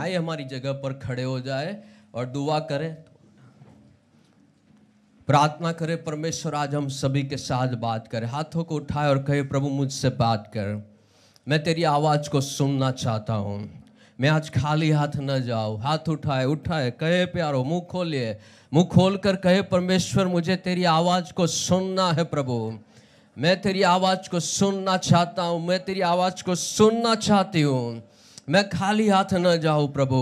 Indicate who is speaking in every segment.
Speaker 1: आए हमारी जगह पर खड़े हो जाए और दुआ करें तो प्रार्थना करें परमेश्वर आज हम सभी के साथ बात करें हाथों को उठाए और कहे प्रभु मुझसे बात कर मैं तेरी आवाज़ को सुनना चाहता हूँ मैं आज खाली हाथ न जाओ हाथ उठाए उठाए कहे प्यारो मुंह खोलिए मुंह खोल कर कहे परमेश्वर मुझे तेरी आवाज़ को सुनना है प्रभु मैं तेरी आवाज़ को सुनना चाहता हूँ मैं तेरी आवाज़ को सुनना चाहती हूँ मैं खाली हाथ न जाऊं प्रभु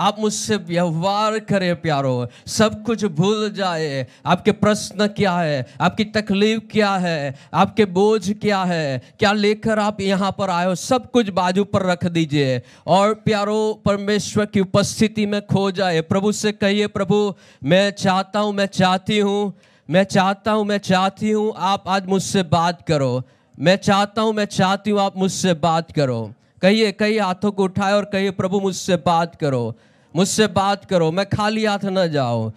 Speaker 1: आप मुझसे व्यवहार करें प्यारो सब कुछ भूल जाए आपके प्रश्न क्या है आपकी तकलीफ क्या है आपके बोझ क्या है क्या लेकर आप यहाँ पर आए हो सब कुछ बाजू पर रख दीजिए और प्यारो परमेश्वर की उपस्थिति में खो जाए प्रभु से कहिए प्रभु मैं चाहता हूँ मैं चाहती हूँ मैं चाहता हूँ मैं चाहती हूँ आप आज मुझसे बात करो मैं चाहता हूँ मैं चाहती हूँ आप मुझसे बात करो कहिए कई हाथों को उठाए और कहिए प्रभु मुझसे बात करो मुझसे बात करो मैं खाली हाथ न जाऊं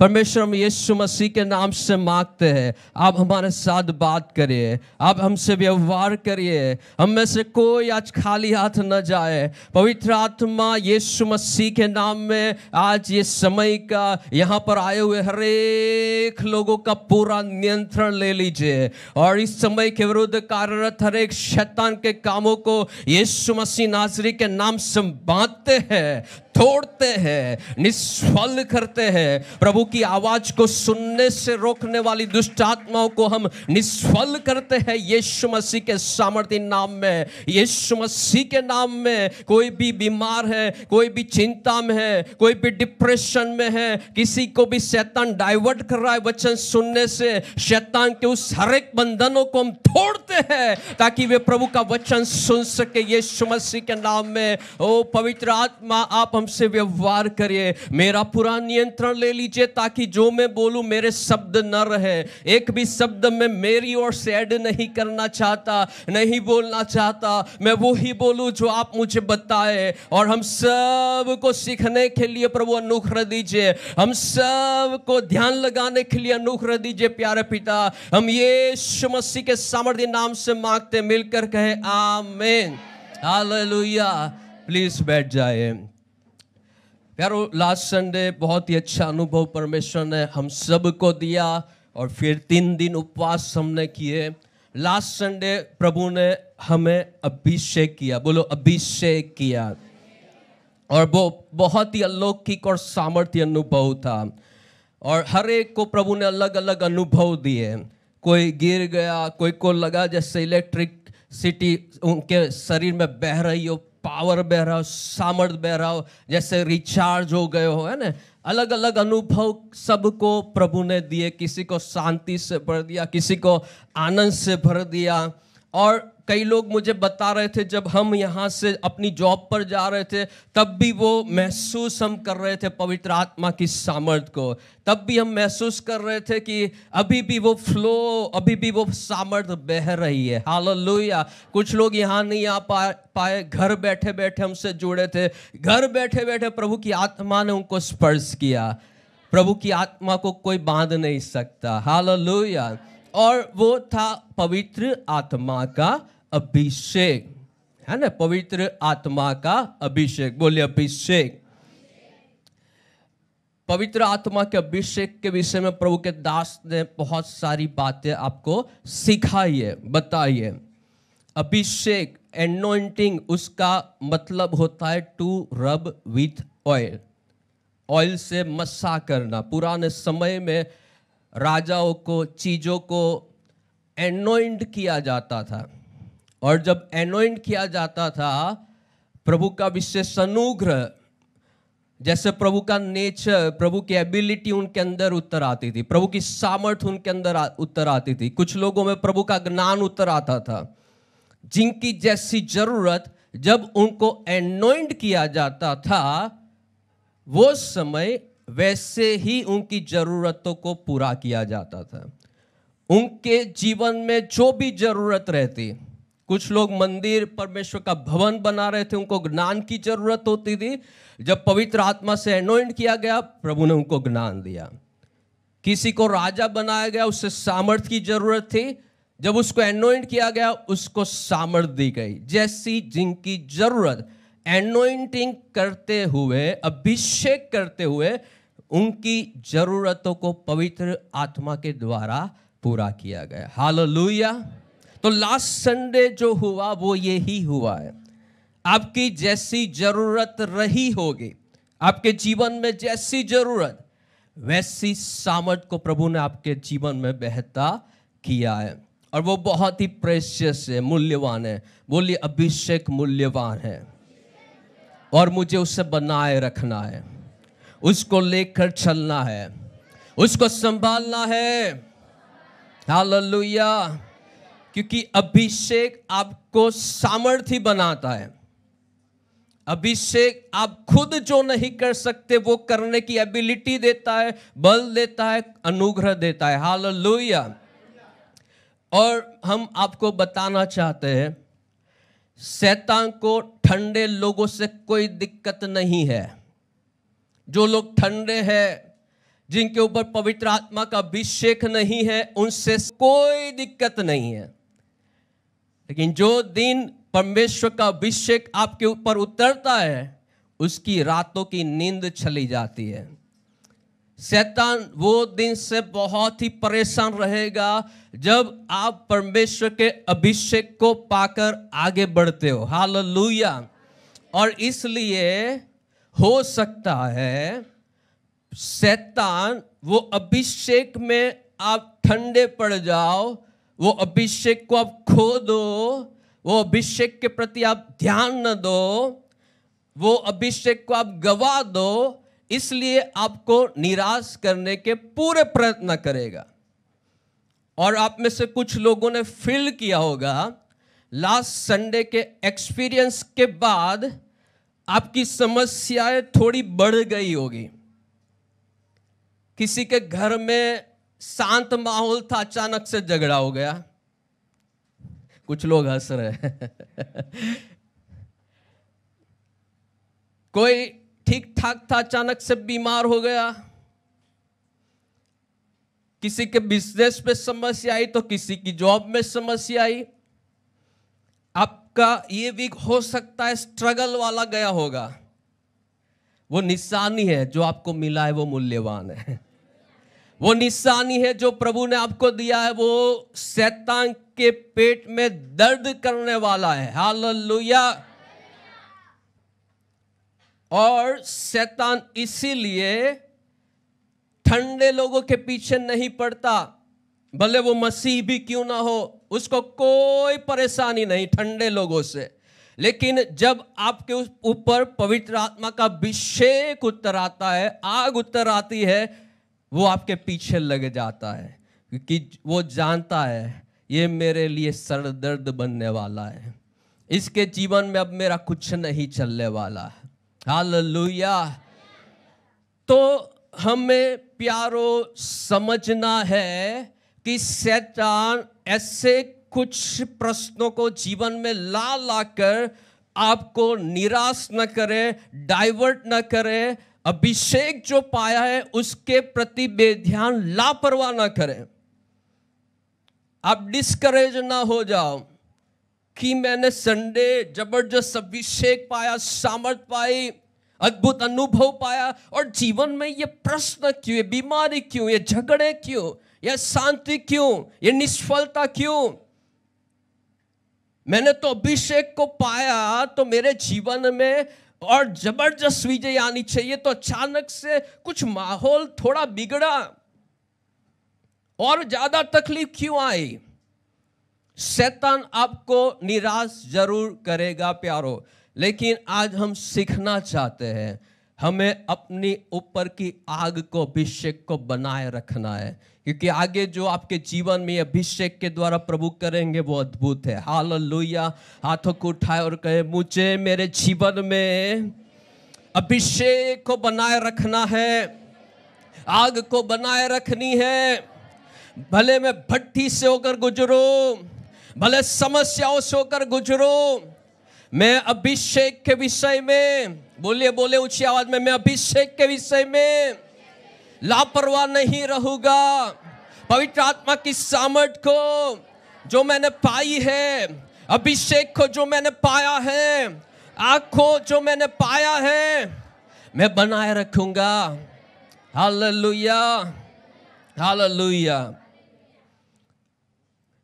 Speaker 1: परमेश्वर हम यीशु मसीह के नाम से मांगते हैं आप हमारे साथ बात करिए आप हमसे व्यवहार करिए हम में से कोई आज खाली हाथ न जाए पवित्र आत्मा यीशु मसीह के नाम में आज ये समय का यहाँ पर आए हुए हरेक लोगों का पूरा नियंत्रण ले लीजिए और इस समय के विरुद्ध कार्यरत हरेक शैतान के कामों को यीशु मसीह नाजरी के नाम से बांधते हैं तोड़ते हैं निष्फल करते हैं प्रभु की आवाज को सुनने से रोकने वाली दुष्ट आत्माओं को हम निष्फल करते हैं यीशु मसीह के सामर्थ्य नाम में यीशु मसीह के नाम में कोई भी बीमार है कोई भी चिंता में है कोई भी डिप्रेशन में है किसी को भी शैतान डाइवर्ट कर रहा है वचन सुनने से शैतान के उस हर एक बंधनों को हम तोड़ते हैं ताकि वे प्रभु का वचन सुन सके यीशु मसीह के नाम में ओ पवित्र आत्मा आप हम हमसे व्यवहार करिए मेरा पूरा नियंत्रण ले लीजिए ताकि जो मैं बोलूं मेरे शब्द न रहे एक भी शब्द में मेरी और सैड नहीं करना चाहता नहीं बोलना चाहता मैं वो ही बोलूं जो आप मुझे बताए और हम सब को सीखने के लिए प्रभु अनुग्रह दीजिए हम सब को ध्यान लगाने के लिए अनुग्रह दीजिए प्यारे पिता हम ये मसीह के सामर्थ्य नाम से मांगते मिलकर कहे आमेन हालेलुया प्लीज बैठ जाए प्यारो लास्ट संडे बहुत ही अच्छा अनुभव परमेश्वर ने हम सब को दिया और फिर तीन दिन उपवास हमने किए लास्ट संडे प्रभु ने हमें अभिषेक किया बोलो अभिषेक किया और वो बहुत ही अलौकिक और सामर्थ्य अनुभव था और हर एक को प्रभु ने अलग अलग अनुभव दिए कोई गिर गया कोई को लगा जैसे इलेक्ट्रिक सिटी उनके शरीर में बह रही हो पावर बह रहा बह सामर्थ हो जैसे रिचार्ज हो गए हो है ना अलग अलग अनुभव सबको प्रभु ने दिए किसी को शांति से भर दिया किसी को आनंद से भर दिया और कई लोग मुझे बता रहे थे जब हम यहाँ से अपनी जॉब पर जा रहे थे तब भी वो महसूस हम कर रहे थे पवित्र आत्मा की सामर्थ को तब भी हम महसूस कर रहे थे कि अभी भी वो फ्लो अभी भी वो सामर्थ बह रही है हालेलुया कुछ लोग यहाँ नहीं आ पा पाए घर बैठे बैठे हमसे जुड़े थे घर बैठे बैठे प्रभु की आत्मा ने उनको स्पर्श किया प्रभु की आत्मा को कोई बांध नहीं सकता हाल और वो था पवित्र आत्मा का अभिषेक है ना पवित्र आत्मा का अभिषेक बोलिए अभिषेक पवित्र आत्मा के अभिषेक के विषय में प्रभु के दास ने बहुत सारी बातें आपको सिखाई है बताई है अभिषेक एनोइंटिंग उसका मतलब होता है to rub with oil oil से मस्सा करना पुराने समय में राजाओं को चीज़ों को एनोइंट किया जाता था और जब एनोइंट किया जाता था प्रभु का विशेष अनुग्रह जैसे प्रभु का नेचर प्रभु की एबिलिटी उनके अंदर उत्तर आती थी प्रभु की सामर्थ्य उनके अंदर उत्तर आती थी कुछ लोगों में प्रभु का ज्ञान उत्तर आता था जिनकी जैसी जरूरत जब उनको एनोइंट किया जाता था वो समय वैसे ही उनकी जरूरतों को पूरा किया जाता था उनके जीवन में जो भी जरूरत रहती कुछ लोग मंदिर परमेश्वर का भवन बना रहे थे उनको ज्ञान की जरूरत होती थी जब पवित्र आत्मा से एनोइंट किया गया प्रभु ने उनको ज्ञान दिया किसी को राजा बनाया गया उससे सामर्थ्य की जरूरत थी जब उसको एनोइंट किया गया उसको सामर्थ दी गई जैसी जिनकी जरूरत एनोइंटिंग करते हुए अभिषेक करते हुए उनकी जरूरतों को पवित्र आत्मा के द्वारा पूरा किया गया हालेलुया तो लास्ट संडे जो हुआ वो यही हुआ है आपकी जैसी जरूरत रही होगी आपके जीवन में जैसी जरूरत वैसी सामर्थ को प्रभु ने आपके जीवन में बेहता किया है और वो बहुत ही प्रेशियस है मूल्यवान है बोलिए अभिषेक मूल्यवान है और मुझे उसे बनाए रखना है उसको लेकर चलना है उसको संभालना है हालेलुया क्योंकि अभिषेक आपको सामर्थ्य बनाता है अभिषेक आप खुद जो नहीं कर सकते वो करने की एबिलिटी देता है बल देता है अनुग्रह देता है हाल और हम आपको बताना चाहते हैं शैतान को ठंडे लोगों से कोई दिक्कत नहीं है जो लोग ठंडे हैं जिनके ऊपर पवित्र आत्मा का अभिषेक नहीं है उनसे कोई दिक्कत नहीं है लेकिन जो दिन परमेश्वर का अभिषेक आपके ऊपर उतरता है उसकी रातों की नींद चली जाती है शैतान वो दिन से बहुत ही परेशान रहेगा जब आप परमेश्वर के अभिषेक को पाकर आगे बढ़ते हो हाल और इसलिए हो सकता है शैतान वो अभिषेक में आप ठंडे पड़ जाओ वो अभिषेक को आप खो दो वो अभिषेक के प्रति आप ध्यान न दो वो अभिषेक को आप गवा दो इसलिए आपको निराश करने के पूरे प्रयत्न करेगा और आप में से कुछ लोगों ने फील किया होगा लास्ट संडे के एक्सपीरियंस के बाद आपकी समस्याएं थोड़ी बढ़ गई होगी किसी के घर में शांत माहौल था अचानक से झगड़ा हो गया कुछ लोग हंस रहे कोई ठीक ठाक था अचानक से बीमार हो गया किसी के बिजनेस पे समस्या आई तो किसी की जॉब में समस्या आई आपका ये वीक हो सकता है स्ट्रगल वाला गया होगा वो निशानी है जो आपको मिला है वो मूल्यवान है वो निशानी है जो प्रभु ने आपको दिया है वो शैतान के पेट में दर्द करने वाला है हाल और शैतान इसीलिए ठंडे लोगों के पीछे नहीं पड़ता भले वो मसीह भी क्यों ना हो उसको कोई परेशानी नहीं ठंडे लोगों से लेकिन जब आपके ऊपर पवित्र आत्मा का अभिषेक उत्तर आता है आग उत्तर आती है वो आपके पीछे लग जाता है क्योंकि वो जानता है ये मेरे लिए सर दर्द बनने वाला है इसके जीवन में अब मेरा कुछ नहीं चलने वाला है हाल तो हमें प्यारो समझना है कि सैतान ऐसे कुछ प्रश्नों को जीवन में ला ला कर आपको निराश न करे डाइवर्ट न करे अभिषेक जो पाया है उसके प्रति बेध्यान लापरवाह ना करें आप डिस्करेज ना हो जाओ कि मैंने संडे जबरदस्त अभिषेक पाया सामर्थ पाई अद्भुत अनुभव पाया और जीवन में ये प्रश्न क्यों ये बीमारी क्यों ये झगड़े क्यों यह शांति क्यों ये निष्फलता क्यों मैंने तो अभिषेक को पाया तो मेरे जीवन में और जबरदस्त विजय आनी चाहिए तो अचानक से कुछ माहौल थोड़ा बिगड़ा और ज्यादा तकलीफ क्यों आई शैतान आपको निराश जरूर करेगा प्यारो लेकिन आज हम सीखना चाहते हैं हमें अपनी ऊपर की आग को अभिषेक को बनाए रखना है क्योंकि आगे जो आपके जीवन में अभिषेक के द्वारा प्रभु करेंगे वो अद्भुत है हाल लोहिया हाथों को उठाए और कहे मुझे मेरे जीवन में अभिषेक को बनाए रखना है आग को बनाए रखनी है भले मैं भट्टी से होकर गुजरो भले समस्याओं से होकर गुजरो मैं अभिषेक के विषय में बोलिए बोले ऊंची आवाज में मैं अभिषेक के विषय में लापरवाह नहीं रहूंगा पवित्र आत्मा की सामर्थ को जो मैंने पाई है अभिषेक को जो मैंने पाया है आखो जो मैंने पाया है मैं बनाए रखूंगा हालेलुया हालेलुया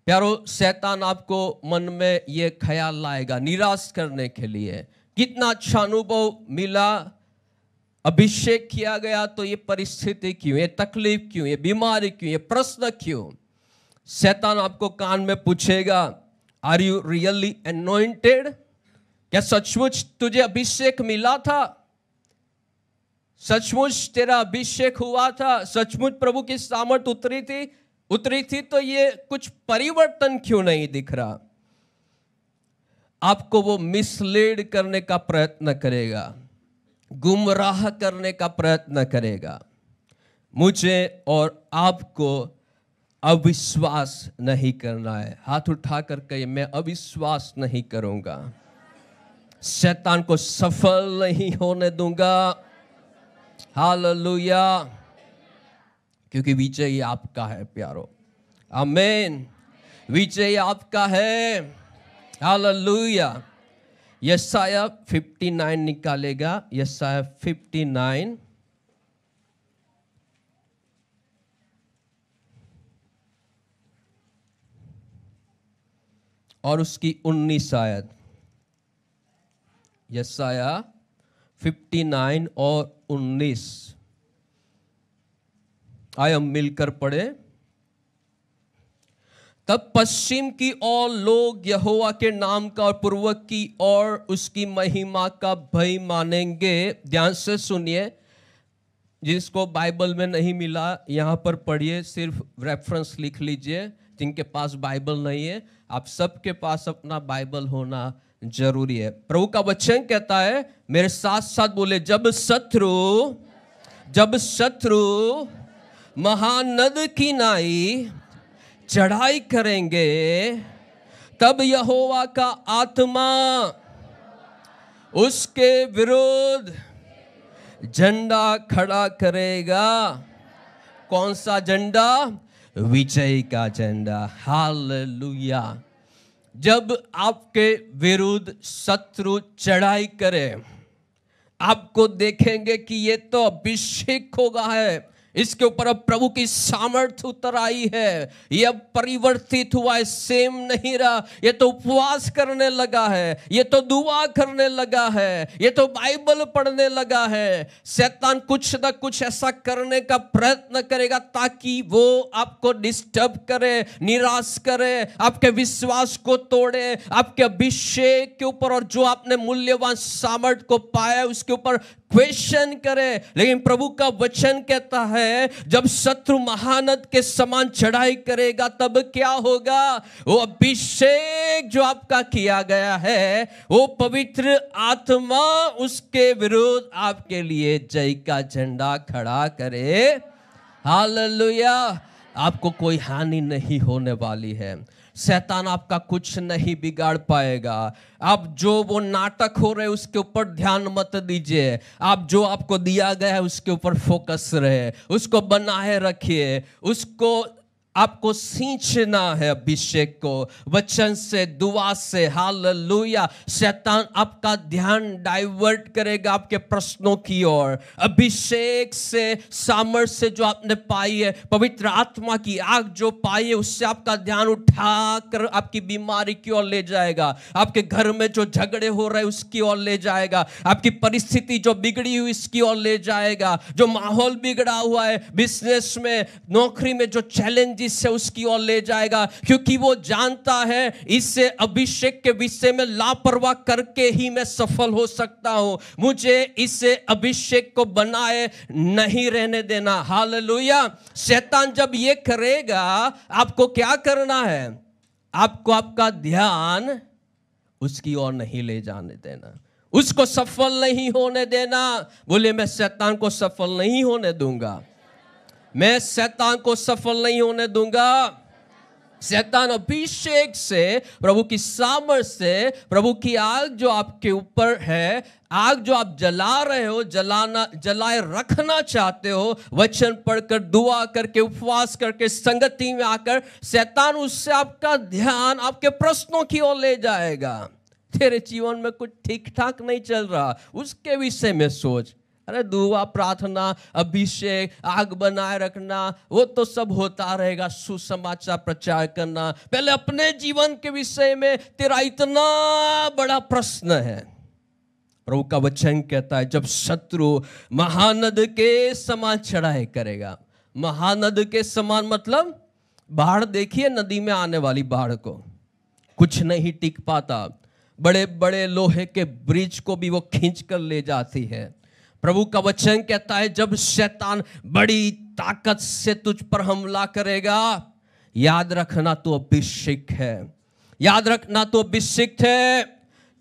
Speaker 1: प्यारो शैतान आपको मन में ये ख्याल लाएगा निराश करने के लिए कितना अच्छा अनुभव मिला अभिषेक किया गया तो ये परिस्थिति क्यों ये तकलीफ क्यों ये बीमारी क्यों ये प्रश्न क्यों शैतान आपको कान में पूछेगा आर यू रियली एनोइंटेड क्या सचमुच तुझे अभिषेक मिला था सचमुच तेरा अभिषेक हुआ था सचमुच प्रभु की सामर्थ उतरी थी उतरी थी तो ये कुछ परिवर्तन क्यों नहीं दिख रहा आपको वो मिसलीड करने का प्रयत्न करेगा गुमराह करने का प्रयत्न करेगा मुझे और आपको अविश्वास नहीं करना है हाथ उठा कर कहिए मैं अविश्वास नहीं करूंगा शैतान को सफल नहीं होने दूंगा हाल क्योंकि विजय आपका है प्यारो अमेन विजय आपका है लुया यसाया 59 निकालेगा यसाया 59 और उसकी 19 आयत यसाया 59 और 19 आए हम मिलकर पढ़े तब पश्चिम की ओर लोग यहोवा के नाम का और पूर्व की ओर उसकी महिमा का भय मानेंगे ध्यान से सुनिए जिसको बाइबल में नहीं मिला यहाँ पर पढ़िए सिर्फ रेफरेंस लिख लीजिए जिनके पास बाइबल नहीं है आप सबके पास अपना बाइबल होना जरूरी है प्रभु का वचन कहता है मेरे साथ साथ बोले जब शत्रु जब शत्रु महानद की नाई चढ़ाई करेंगे तब यहोवा का आत्मा उसके विरोध झंडा खड़ा करेगा कौन सा झंडा विजय का झंडा हाल जब आपके विरुद्ध शत्रु चढ़ाई करे आपको देखेंगे कि ये तो अभिषेक होगा है इसके ऊपर अब प्रभु की सामर्थ्य उतर आई है ये अब परिवर्तित हुआ है सेम नहीं रहा ये तो उपवास करने लगा है ये तो दुआ करने लगा है ये तो बाइबल पढ़ने लगा है शैतान कुछ ना कुछ ऐसा करने का प्रयत्न करेगा ताकि वो आपको डिस्टर्ब करे निराश करे आपके विश्वास को तोड़े आपके अभिषेक के ऊपर और जो आपने मूल्यवान सामर्थ को पाया उसके ऊपर क्वेश्चन करे लेकिन प्रभु का वचन कहता है जब शत्रु महानद के समान चढ़ाई करेगा तब क्या होगा वो अभिषेक जो आपका किया गया है वो पवित्र आत्मा उसके विरोध आपके लिए जय का झंडा खड़ा करे हाल आपको कोई हानि नहीं होने वाली है शैतान आपका कुछ नहीं बिगाड़ पाएगा आप जो वो नाटक हो रहे उसके ऊपर ध्यान मत दीजिए आप जो आपको दिया गया है उसके ऊपर फोकस रहे उसको बनाए रखिए उसको आपको सींचना है अभिषेक को वचन से दुआ से हालेलुया शैतान आपका ध्यान डाइवर्ट करेगा आपके प्रश्नों की ओर अभिषेक से सामर्थ्य से जो आपने पाई है पवित्र आत्मा की आग जो पाई है उससे आपका ध्यान उठा कर आपकी बीमारी की ओर ले जाएगा आपके घर में जो झगड़े हो रहे उसकी ओर ले जाएगा आपकी परिस्थिति जो बिगड़ी हुई इसकी ओर ले जाएगा जो माहौल बिगड़ा हुआ है बिजनेस में नौकरी में जो चैलेंज जिससे उसकी ओर ले जाएगा क्योंकि वो जानता है इससे अभिषेक के विषय में लापरवाह करके ही मैं सफल हो सकता हूं मुझे इससे अभिषेक को बनाए नहीं रहने देना हाल शैतान जब ये करेगा आपको क्या करना है आपको आपका ध्यान उसकी ओर नहीं ले जाने देना उसको सफल नहीं होने देना बोले मैं शैतान को सफल नहीं होने दूंगा मैं शैतान को सफल नहीं होने दूंगा शैतान अभिषेक से प्रभु की सामर से प्रभु की आग जो आपके ऊपर है आग जो आप जला रहे हो जलाना जलाए रखना चाहते हो वचन पढ़कर दुआ करके उपवास करके संगति में आकर शैतान उससे आपका ध्यान आपके प्रश्नों की ओर ले जाएगा तेरे जीवन में कुछ ठीक ठाक नहीं चल रहा उसके विषय में सोच अरे दुआ प्रार्थना अभिषेक आग बनाए रखना वो तो सब होता रहेगा सुसमाचार प्रचार करना पहले अपने जीवन के विषय में तेरा इतना बड़ा प्रश्न है प्रभु का वचन कहता है जब शत्रु महानद के समान चढ़ाई करेगा महानद के समान मतलब बाढ़ देखिए नदी में आने वाली बाढ़ को कुछ नहीं टिक पाता बड़े बड़े लोहे के ब्रिज को भी वो खींच कर ले जाती है प्रभु का वचन कहता है जब शैतान बड़ी ताकत से तुझ पर हमला करेगा याद रखना तो अभिषेक है याद रखना तो अभिषिक है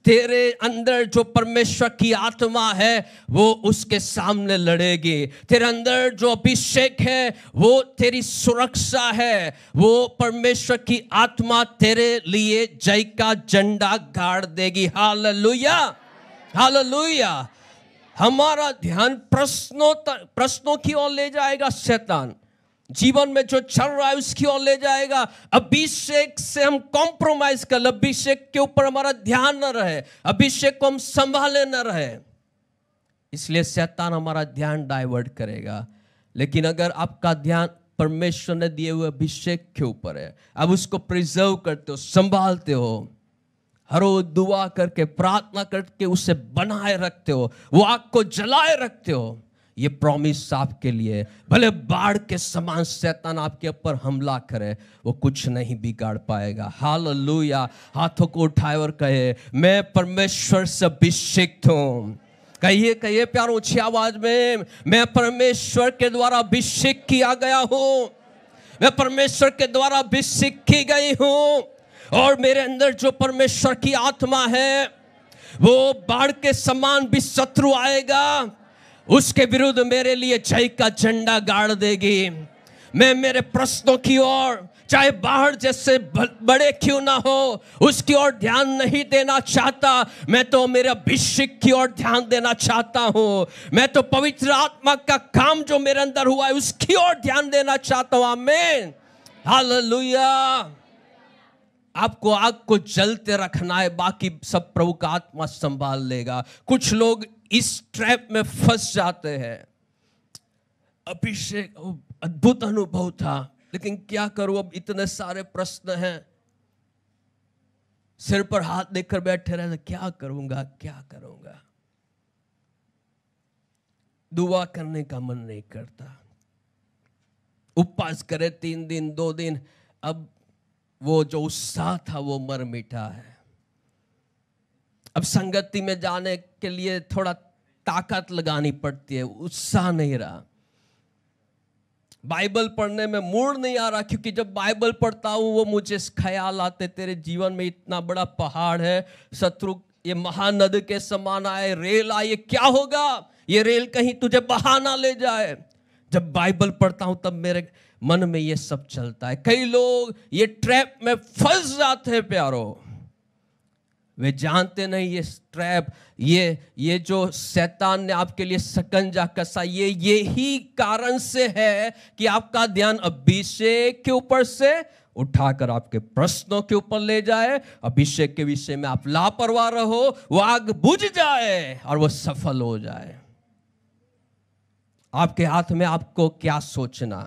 Speaker 1: तेरे अंदर जो परमेश्वर की आत्मा है वो उसके सामने लड़ेगी तेरे अंदर जो अभिषेक है वो तेरी सुरक्षा है वो परमेश्वर की आत्मा तेरे लिए जय का झंडा गाड़ देगी हाल लुया हाल लुया हमारा ध्यान प्रश्नों प्रश्नों की ओर ले जाएगा शैतान जीवन में जो चल रहा है उसकी ओर ले जाएगा अभिषेक से हम कॉम्प्रोमाइज कर अभिषेक के ऊपर हमारा ध्यान न रहे अभिषेक को हम संभाले न रहे इसलिए शैतान हमारा ध्यान डाइवर्ट करेगा लेकिन अगर आपका ध्यान परमेश्वर ने दिए हुए अभिषेक के ऊपर है आप उसको प्रिजर्व करते हो संभालते हो हर रोज दुआ करके प्रार्थना करके उसे बनाए रखते हो वो आग को जलाए रखते हो ये प्रॉमिस आपके लिए भले बाढ़ के समान शैतान आपके ऊपर हमला करे वो कुछ नहीं बिगाड़ पाएगा हाल हाथों को उठाए और कहे मैं परमेश्वर से अभिषिक्त हूँ कहिए कहिए प्यार ऊंची आवाज में मैं परमेश्वर के द्वारा अभिषेक किया गया हूँ मैं परमेश्वर के द्वारा अभिषेक की गई हूँ और मेरे अंदर जो परमेश्वर की आत्मा है वो बाढ़ के समान भी शत्रु आएगा उसके विरुद्ध मेरे लिए जय का झंडा गाड़ देगी मैं मेरे प्रश्नों की ओर चाहे बाहर जैसे बड़े क्यों ना हो उसकी ओर ध्यान नहीं देना चाहता मैं तो मेरे अभिषेक की ओर ध्यान देना चाहता हूँ मैं तो पवित्र आत्मा का काम जो मेरे अंदर हुआ है उसकी ओर ध्यान देना चाहता हूँ आमेन हालेलुया आपको आग को जलते रखना है बाकी सब प्रभु का आत्मा संभाल लेगा कुछ लोग इस ट्रैप में फंस जाते हैं अभिषेक अद्भुत अनुभव था लेकिन क्या करूं अब इतने सारे प्रश्न हैं सिर पर हाथ देकर बैठे रहते क्या करूंगा क्या करूंगा दुआ करने का मन नहीं करता उपवास करे तीन दिन दो दिन अब वो जो उत्साह था वो मर मिटा है अब संगति में जाने के लिए थोड़ा ताकत लगानी पड़ती है उत्साह नहीं रहा बाइबल पढ़ने में मूड नहीं आ रहा क्योंकि जब बाइबल पढ़ता हूँ वो मुझे ख्याल आते तेरे जीवन में इतना बड़ा पहाड़ है शत्रु ये महानद के समान आए रेल आए क्या होगा ये रेल कहीं तुझे बहाना ले जाए जब बाइबल पढ़ता हूँ तब मेरे मन में ये सब चलता है कई लोग ये ट्रैप में फंस जाते हैं प्यारो वे जानते नहीं ये ट्रैप ये ये जो शैतान ने आपके लिए सकंजा कसा ये यही कारण से है कि आपका ध्यान अभिषेक के ऊपर से उठाकर आपके प्रश्नों के ऊपर ले जाए अभिषेक के विषय में आप लापरवाह रहो वो आग बुझ जाए और वो सफल हो जाए आपके हाथ में आपको क्या सोचना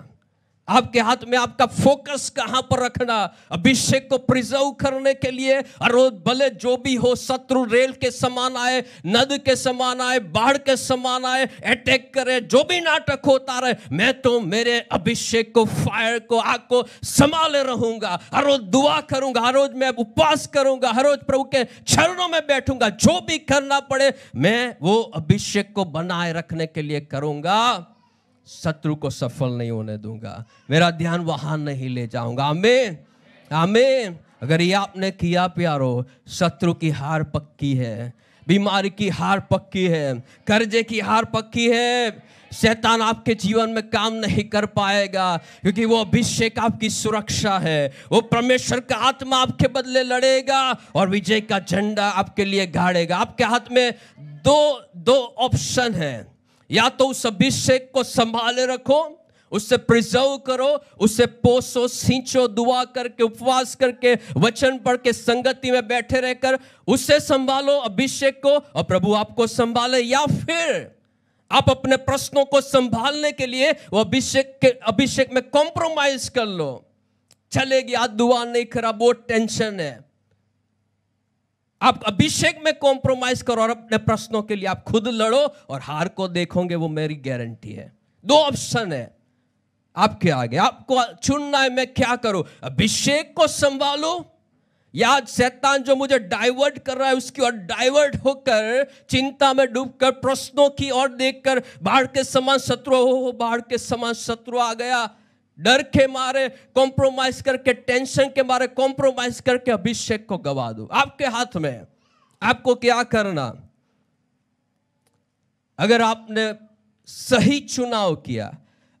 Speaker 1: आपके हाथ में आपका फोकस कहां पर रखना अभिषेक को प्रिजर्व करने के लिए और भले जो भी हो शत्रु रेल के समान आए नद के समान आए बाढ़ के समान आए अटैक करे जो भी नाटक होता रहे मैं तो मेरे अभिषेक को फायर को आग को संभाले रहूंगा हर रोज दुआ करूंगा हर रोज मैं उपवास करूंगा हर रोज प्रभु के चरणों में बैठूंगा जो भी करना पड़े मैं वो अभिषेक को बनाए रखने के लिए करूंगा शत्रु को सफल नहीं होने दूंगा मेरा ध्यान वहां नहीं ले जाऊंगा आमेन आमेन अगर ये आपने किया प्यारो शत्रु की हार पक्की है बीमारी की हार पक्की है कर्जे की हार पक्की है शैतान आपके जीवन में काम नहीं कर पाएगा क्योंकि वो अभिषेक आपकी सुरक्षा है वो परमेश्वर का आत्मा आपके बदले लड़ेगा और विजय का झंडा आपके लिए गाड़ेगा आपके हाथ में दो दो ऑप्शन है या तो उस अभिषेक को संभाले रखो उससे प्रिजर्व करो उससे पोसो सींचो दुआ करके उपवास करके वचन पढ़ के संगति में बैठे रहकर उससे संभालो अभिषेक को और प्रभु आपको संभाले या फिर आप अपने प्रश्नों को संभालने के लिए वो अभिषेक के अभिषेक में कॉम्प्रोमाइज कर लो चलेगी आज दुआ नहीं खराब वो टेंशन है आप अभिषेक में कॉम्प्रोमाइज करो और अपने प्रश्नों के लिए आप खुद लड़ो और हार को देखोगे वो मेरी गारंटी है दो ऑप्शन है आपके आगे आपको चुनना है मैं क्या करूं अभिषेक को संभालो या शैतान जो मुझे डाइवर्ट कर रहा है उसकी ओर डाइवर्ट होकर चिंता में डूबकर प्रश्नों की ओर देखकर बाढ़ के समान शत्रु हो बाढ़ के समान शत्रु आ गया डर के मारे कॉम्प्रोमाइज करके टेंशन के मारे कॉम्प्रोमाइज करके अभिषेक को गवा दो आपके हाथ में आपको क्या करना अगर आपने सही चुनाव किया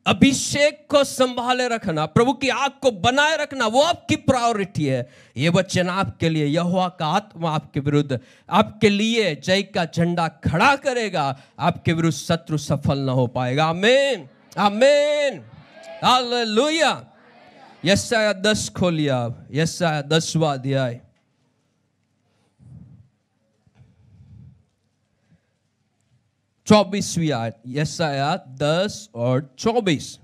Speaker 1: अभिषेक को संभाले रखना प्रभु की आग को बनाए रखना वो आपकी प्रायोरिटी है ये वचन आपके लिए यहुआ का आत्मा आपके विरुद्ध आपके लिए जय का झंडा खड़ा करेगा आपके विरुद्ध शत्रु सफल ना हो पाएगा आमेन आमेन हालेलुया यशाया दस खोलिए आप यशाया दसवा अध्याय चौबीसवीं आयत यशाया दस और चौबीस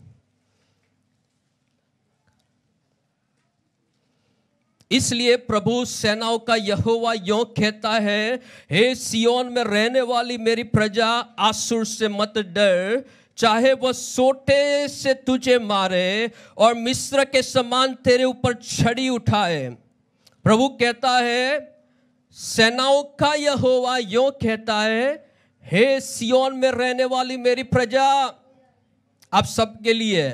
Speaker 1: इसलिए प्रभु सेनाओं का यहोवा यो कहता है हे सियोन में रहने वाली मेरी प्रजा आसुर से मत डर चाहे वह सोटे से तुझे मारे और मिस्र के समान तेरे ऊपर छड़ी उठाए प्रभु कहता है सेनाओं का यह हो यो कहता है हे सियोन में रहने वाली मेरी प्रजा आप सबके लिए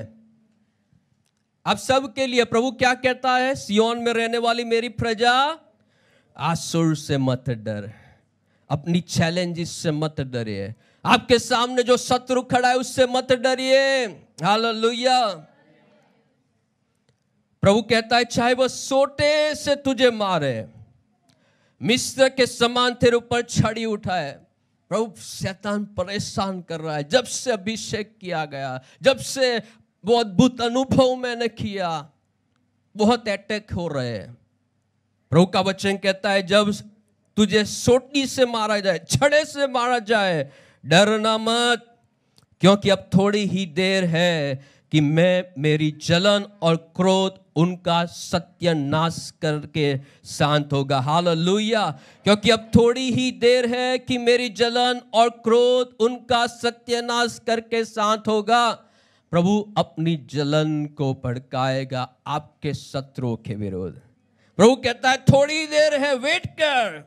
Speaker 1: आप सबके लिए प्रभु क्या कहता है सियोन में रहने वाली मेरी प्रजा आसुर से मत डर अपनी चैलेंजेस से मत डरे आपके सामने जो शत्रु खड़ा है उससे मत डरिए हालेलुया प्रभु कहता है चाहे वह सोटे से तुझे मारे मिस्र के समान तेरे ऊपर छड़ी उठाए प्रभु शैतान परेशान कर रहा है जब से अभिषेक किया गया जब से वो अद्भुत अनुभव मैंने किया बहुत अटैक हो रहे हैं प्रभु का वचन कहता है जब तुझे सोटी से मारा जाए छड़े से मारा जाए डरना मत क्योंकि अब थोड़ी ही देर है कि मैं मेरी जलन और क्रोध उनका नाश करके शांत होगा हाल क्योंकि अब थोड़ी ही देर है कि मेरी जलन और क्रोध उनका नाश करके शांत होगा प्रभु अपनी जलन को भड़काएगा आपके शत्रुओं के विरोध प्रभु कहता है थोड़ी देर है वेट कर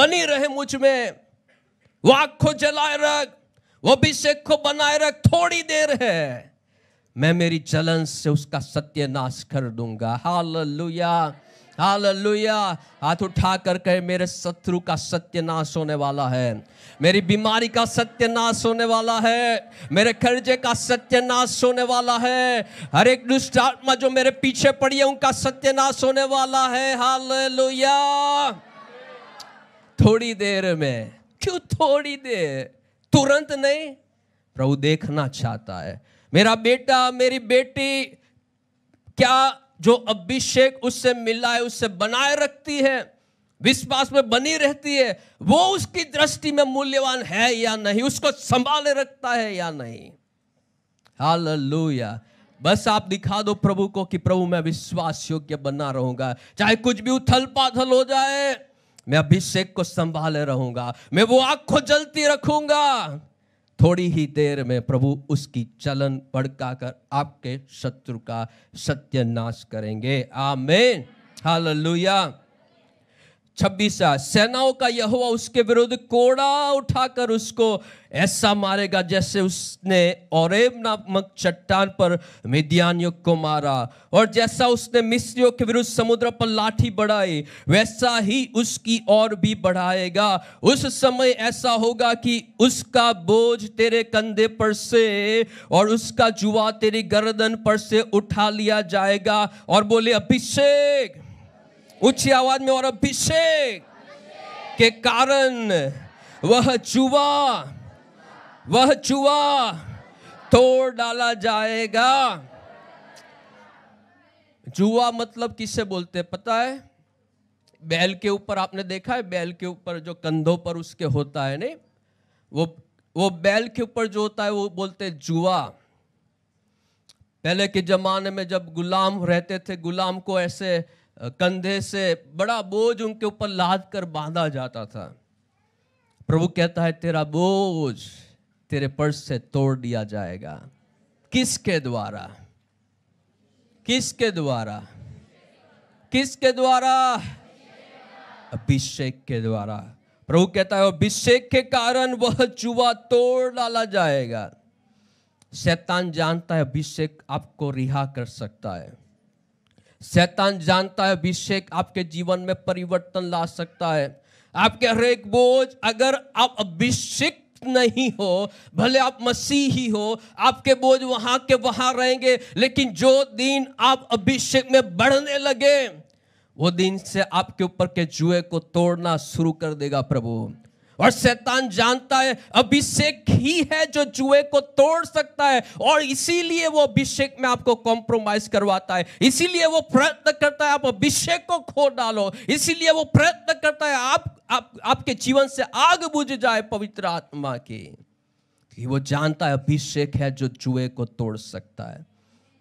Speaker 1: बनी रहे मुझ में वो आग को जलाए रख वो अभिषेक को बनाए रख थोड़ी देर है मैं मेरी जलन से उसका सत्यनाश कर दूंगा हाल हाल लुया हाथ उठा कर कहे मेरे शत्रु का सत्यनाश होने वाला है मेरी बीमारी का सत्यनाश होने वाला है मेरे कर्जे का सत्यनाश होने वाला है हर एक दुष्ट आत्मा जो मेरे पीछे पड़ी है उनका सत्यनाश होने वाला है हालेलुया थोड़ी देर में क्यों थोड़ी देर तुरंत नहीं प्रभु देखना चाहता है मेरा बेटा मेरी बेटी क्या जो अभिषेक उससे मिला है उससे बनाए रखती है विश्वास में बनी रहती है वो उसकी दृष्टि में मूल्यवान है या नहीं उसको संभाले रखता है या नहीं हाल बस आप दिखा दो प्रभु को कि प्रभु मैं विश्वास योग्य बना रहूंगा चाहे कुछ भी उथल पाथल हो जाए मैं अभिषेक को संभाले रहूंगा मैं वो आग को जलती रखूंगा थोड़ी ही देर में प्रभु उसकी चलन भड़का कर आपके शत्रु का सत्यानाश करेंगे आमेन हालेलुया छब्बीसा सेनाओं का यह हुआ उसके विरुद्ध कोड़ा उठाकर उसको ऐसा मारेगा जैसे उसने और नामक चट्टान पर मिदियानियों को मारा और जैसा उसने मिस्रियों के विरुद्ध समुद्र पर लाठी बढ़ाई वैसा ही उसकी और भी बढ़ाएगा उस समय ऐसा होगा कि उसका बोझ तेरे कंधे पर से और उसका जुआ तेरी गर्दन पर से उठा लिया जाएगा और बोले अभिषेक ऊंची आवाज में और अभिषेक के कारण वह चुवा वह चुवा तोड़ डाला जाएगा जुआ मतलब किससे बोलते हैं पता है बैल के ऊपर आपने देखा है बैल के ऊपर जो कंधों पर उसके होता है नहीं वो वो बैल के ऊपर जो होता है वो बोलते हैं जुआ पहले के जमाने में जब गुलाम रहते थे गुलाम को ऐसे कंधे से बड़ा बोझ उनके ऊपर लाद कर बांधा जाता था प्रभु कहता है तेरा बोझ तेरे पर्स से तोड़ दिया जाएगा किसके द्वारा किसके द्वारा किसके द्वारा अभिषेक के द्वारा प्रभु कहता है अभिषेक के कारण वह चुवा तोड़ डाला जाएगा शैतान जानता है अभिषेक आपको रिहा कर सकता है शैतान जानता है अभिषेक आपके जीवन में परिवर्तन ला सकता है आपके हर एक बोझ अगर आप अभिषेक नहीं हो भले आप ही हो आपके बोझ वहां के वहां रहेंगे लेकिन जो दिन आप अभिषेक में बढ़ने लगे वो दिन से आपके ऊपर के जुए को तोड़ना शुरू कर देगा प्रभु और शैतान जानता है अभिषेक ही है जो जुए को तोड़ सकता है और इसीलिए वो अभिषेक में आपको कॉम्प्रोमाइज करवाता है इसीलिए वो प्रयत्न करता है आप अभिषेक को खो डालो इसीलिए वो प्रयत्न करता है आप, आप आपके जीवन से आग बुझ जाए पवित्र आत्मा की कि वो जानता है अभिषेक है जो जुए को तोड़ सकता है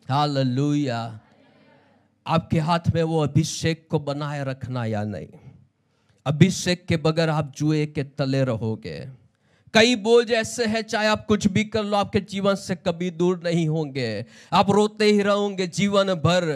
Speaker 1: हाल आपके हाथ में वो अभिषेक को बनाए रखना या नहीं अभिषेक के बगैर आप जुए के तले रहोगे कई बोझ ऐसे हैं चाहे आप कुछ भी कर लो आपके जीवन से कभी दूर नहीं होंगे आप रोते ही रहोगे जीवन भर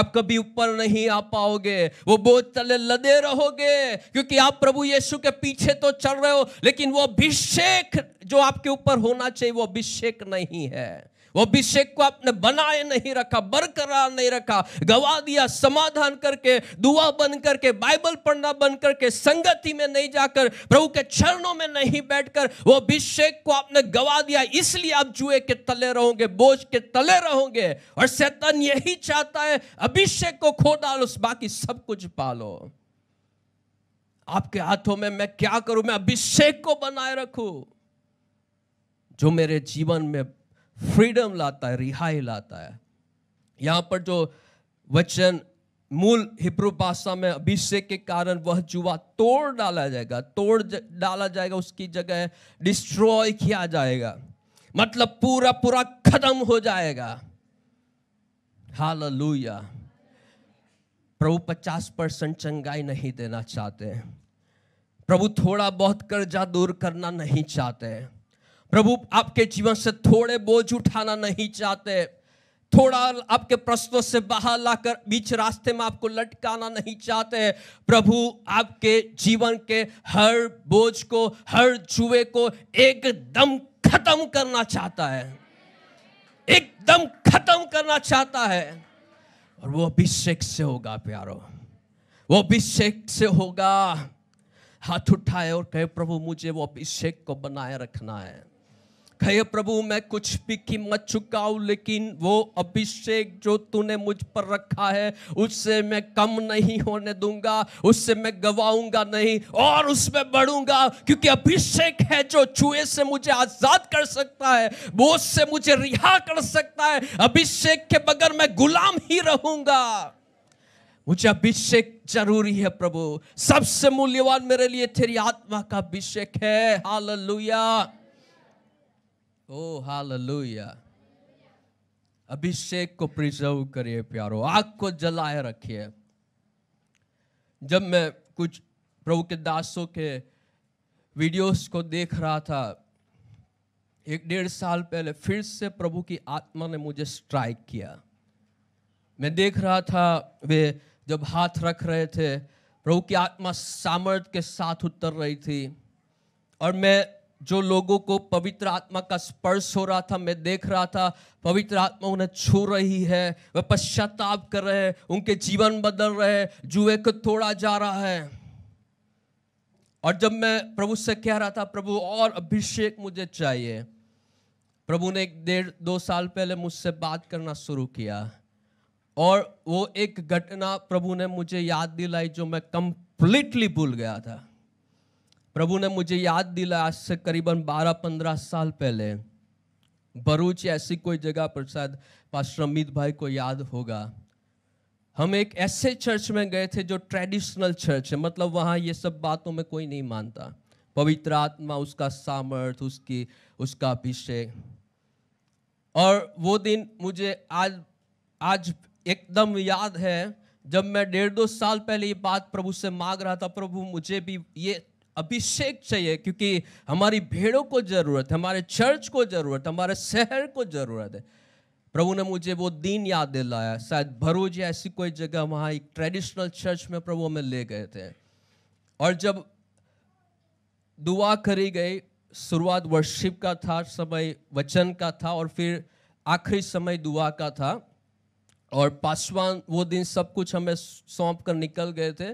Speaker 1: आप कभी ऊपर नहीं आ पाओगे वो बोझ तले लदे रहोगे क्योंकि आप प्रभु यीशु के पीछे तो चल रहे हो लेकिन वो अभिषेक जो आपके ऊपर होना चाहिए वो अभिषेक नहीं है वो अभिषेक को आपने बनाए नहीं रखा बरकरार नहीं रखा गवा दिया समाधान करके दुआ बन करके बाइबल पढ़ना बन करके संगति में नहीं जाकर प्रभु के चरणों में नहीं बैठकर वो अभिषेक को आपने गवा दिया इसलिए आप जुए के तले रहोगे बोझ के तले रहोगे और शैतन यही चाहता है अभिषेक को खो डालो बाकी सब कुछ पालो आपके हाथों में मैं क्या करूं मैं अभिषेक को बनाए रखू जो मेरे जीवन में फ्रीडम लाता है रिहाई लाता है यहाँ पर जो वचन मूल हिब्रू भाषा में अभिषेक के कारण वह जुआ तोड़ डाला जाएगा तोड़ डाला जाएगा उसकी जगह डिस्ट्रॉय किया जाएगा मतलब पूरा पूरा खत्म हो जाएगा हाल प्रभु पचास परसेंट चंगाई नहीं देना चाहते प्रभु थोड़ा बहुत कर्जा दूर करना नहीं चाहते हैं प्रभु आपके जीवन से थोड़े बोझ उठाना नहीं चाहते थोड़ा आपके प्रश्नों से बाहर लाकर बीच रास्ते में आपको लटकाना नहीं चाहते प्रभु आपके जीवन के हर बोझ को हर जुए को एकदम खत्म करना चाहता है एकदम खत्म करना चाहता है और वो अभिषेक से होगा प्यारो वो अभिषेक से होगा हाथ उठाए और कहे प्रभु मुझे वो अभिषेक को बनाए रखना है हे प्रभु मैं कुछ भी कीमत चुकाऊ लेकिन वो अभिषेक जो तूने मुझ पर रखा है उससे मैं कम नहीं होने दूंगा उससे मैं गवाऊंगा नहीं और उसमें बढ़ूंगा क्योंकि अभिषेक है जो चूहे से मुझे आजाद कर सकता है बोझ से मुझे रिहा कर सकता है अभिषेक के बगैर मैं गुलाम ही रहूंगा मुझे अभिषेक जरूरी है प्रभु सबसे मूल्यवान मेरे लिए तेरी आत्मा का अभिषेक है हालेलुया ओ oh, हालेलुया अभिषेक को प्रिजर्व करिए प्यारो आग को जलाए रखिए जब मैं कुछ प्रभु के दासों के वीडियोस को देख रहा था एक डेढ़ साल पहले फिर से प्रभु की आत्मा ने मुझे स्ट्राइक किया मैं देख रहा था वे जब हाथ रख रहे थे प्रभु की आत्मा सामर्थ के साथ उतर रही थी और मैं जो लोगों को पवित्र आत्मा का स्पर्श हो रहा था मैं देख रहा था पवित्र आत्मा उन्हें छू रही है वह पश्चाताप कर रहे हैं उनके जीवन बदल रहे हैं जुए को तोड़ा जा रहा है और जब मैं प्रभु से कह रहा था प्रभु और अभिषेक मुझे चाहिए प्रभु ने एक डेढ़ दो साल पहले मुझसे बात करना शुरू किया और वो एक घटना प्रभु ने मुझे याद दिलाई जो मैं कंप्लीटली भूल गया था प्रभु ने मुझे याद दिलाया आज से करीबन 12-15 साल पहले भरूच ऐसी कोई जगह पर शायद पास्टर अमित भाई को याद होगा हम एक ऐसे चर्च में गए थे जो ट्रेडिशनल चर्च है मतलब वहाँ ये सब बातों में कोई नहीं मानता पवित्र आत्मा उसका सामर्थ उसकी उसका अभिषेक और वो दिन मुझे आज आज एकदम याद है जब मैं डेढ़ दो साल पहले ये बात प्रभु से मांग रहा था प्रभु मुझे भी ये अभिषेक चाहिए क्योंकि हमारी भेड़ों को जरूरत है हमारे चर्च को जरूरत है हमारे शहर को जरूरत है प्रभु ने मुझे वो दिन याद दिलाया शायद भरूच या ऐसी कोई जगह वहाँ एक ट्रेडिशनल चर्च में प्रभु हमें ले गए थे और जब दुआ करी गई शुरुआत वर्शिप का था समय वचन का था और फिर आखिरी समय दुआ का था और पासवान वो दिन सब कुछ हमें सौंप कर निकल गए थे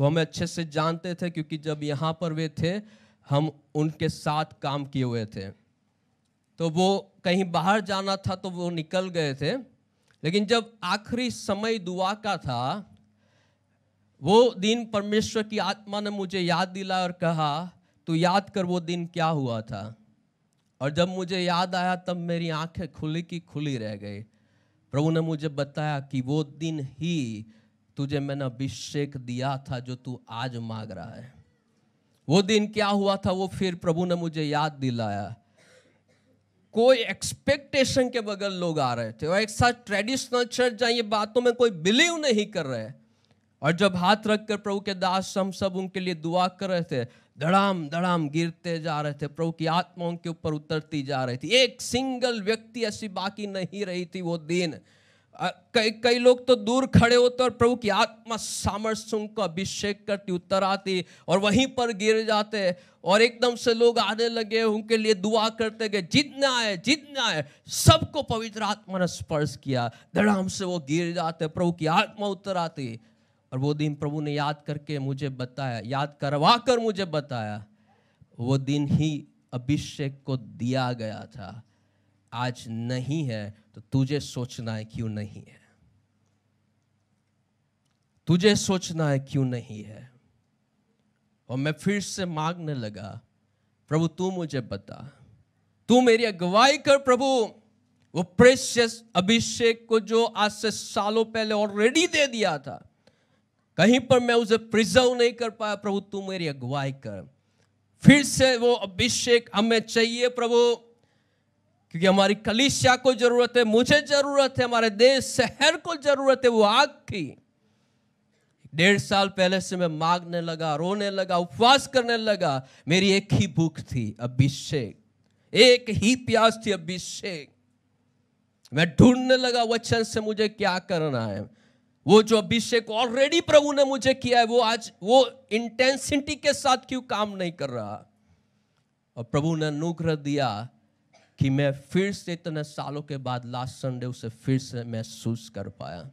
Speaker 1: वो हमें अच्छे से जानते थे क्योंकि जब यहाँ पर वे थे हम उनके साथ काम किए हुए थे तो वो कहीं बाहर जाना था तो वो निकल गए थे लेकिन जब आखिरी समय दुआ का था वो दिन परमेश्वर की आत्मा ने मुझे याद दिला और कहा तो याद कर वो दिन क्या हुआ था और जब मुझे याद आया तब मेरी आंखें खुली की खुली रह गई प्रभु ने मुझे बताया कि वो दिन ही तुझे मैंने अभिषेक दिया था जो तू आज मांग रहा है वो दिन क्या हुआ था वो फिर प्रभु ने मुझे याद दिलाया कोई एक्सपेक्टेशन के बगैर लोग आ रहे थे और एक साथ ट्रेडिशनल चर्च जहाँ ये बातों में कोई बिलीव नहीं कर रहे और जब हाथ रखकर प्रभु के दास हम सब उनके लिए दुआ कर रहे थे धड़ाम धड़ाम गिरते जा रहे थे प्रभु की आत्माओं के ऊपर उतरती जा रही थी एक सिंगल व्यक्ति ऐसी बाकी नहीं रही थी वो दिन कई कई लोग तो दूर खड़े होते और प्रभु की आत्मा सामर्थ्य को अभिषेक करती उतर आती और वहीं पर गिर जाते और एकदम से लोग आने लगे उनके लिए दुआ करते गए जितने आए जितने आए सबको पवित्र आत्मा ने स्पर्श किया धड़ाम से वो गिर जाते प्रभु की आत्मा उतर आती और वो दिन प्रभु ने याद करके मुझे बताया याद करवा कर मुझे बताया वो दिन ही अभिषेक को दिया गया था आज नहीं है तो तुझे सोचना है क्यों नहीं है तुझे सोचना है क्यों नहीं है और मैं फिर से मांगने लगा प्रभु तू मुझे बता तू मेरी अगुवाई कर प्रभु वो प्रेशियस अभिषेक को जो आज से सालों पहले ऑलरेडी दे दिया था कहीं पर मैं उसे प्रिजर्व नहीं कर पाया प्रभु तू मेरी अगुवाई कर फिर से वो अभिषेक हमें चाहिए प्रभु क्योंकि हमारी कलिशा को जरूरत है मुझे जरूरत है हमारे देश शहर को जरूरत है वो आग की डेढ़ साल पहले से मैं मांगने लगा रोने लगा उपवास करने लगा मेरी एक ही भूख थी अभिषेक एक ही प्यास थी अभिषेक मैं ढूंढने लगा वचन से मुझे क्या करना है वो जो अभिषेक ऑलरेडी प्रभु ने मुझे किया है वो आज वो इंटेंसिटी के साथ क्यों काम नहीं कर रहा और प्रभु ने अनुग्रह दिया कि मैं फिर से इतने सालों के बाद लास्ट संडे उसे फिर से महसूस कर पाया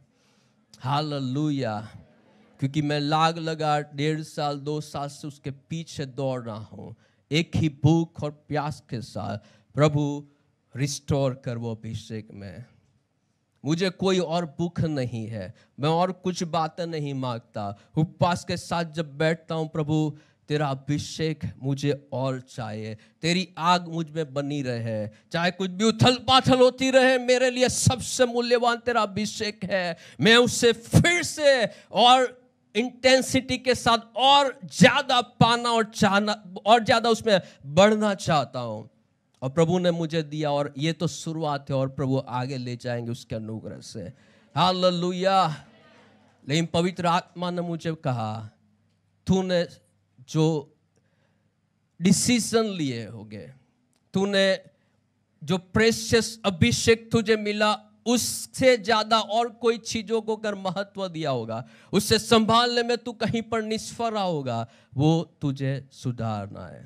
Speaker 1: हाल क्योंकि मैं लाग लगा डेढ़ साल दो साल से उसके पीछे दौड़ रहा हूँ एक ही भूख और प्यास के साथ प्रभु रिस्टोर कर वो अभिषेक में मुझे कोई और भूख नहीं है मैं और कुछ बातें नहीं मांगता उपवास के साथ जब बैठता हूँ प्रभु तेरा अभिषेक मुझे और चाहिए तेरी आग मुझ में बनी रहे चाहे कुछ भी उथल पाथल होती रहे मेरे लिए सबसे मूल्यवान तेरा अभिषेक है मैं उससे फिर से और इंटेंसिटी के साथ और ज़्यादा पाना और चाहना और ज़्यादा उसमें बढ़ना चाहता हूँ और प्रभु ने मुझे दिया और ये तो शुरुआत है और प्रभु आगे ले जाएंगे उसके अनुग्रह से हाल लेकिन पवित्र आत्मा ने मुझे कहा तूने जो डिसीजन लिए हो गए तूने जो प्रेशियस अभिषेक तुझे मिला उससे ज्यादा और कोई चीजों को कर महत्व दिया होगा उससे संभालने में तू कहीं पर निष्फल रहा होगा वो तुझे सुधारना है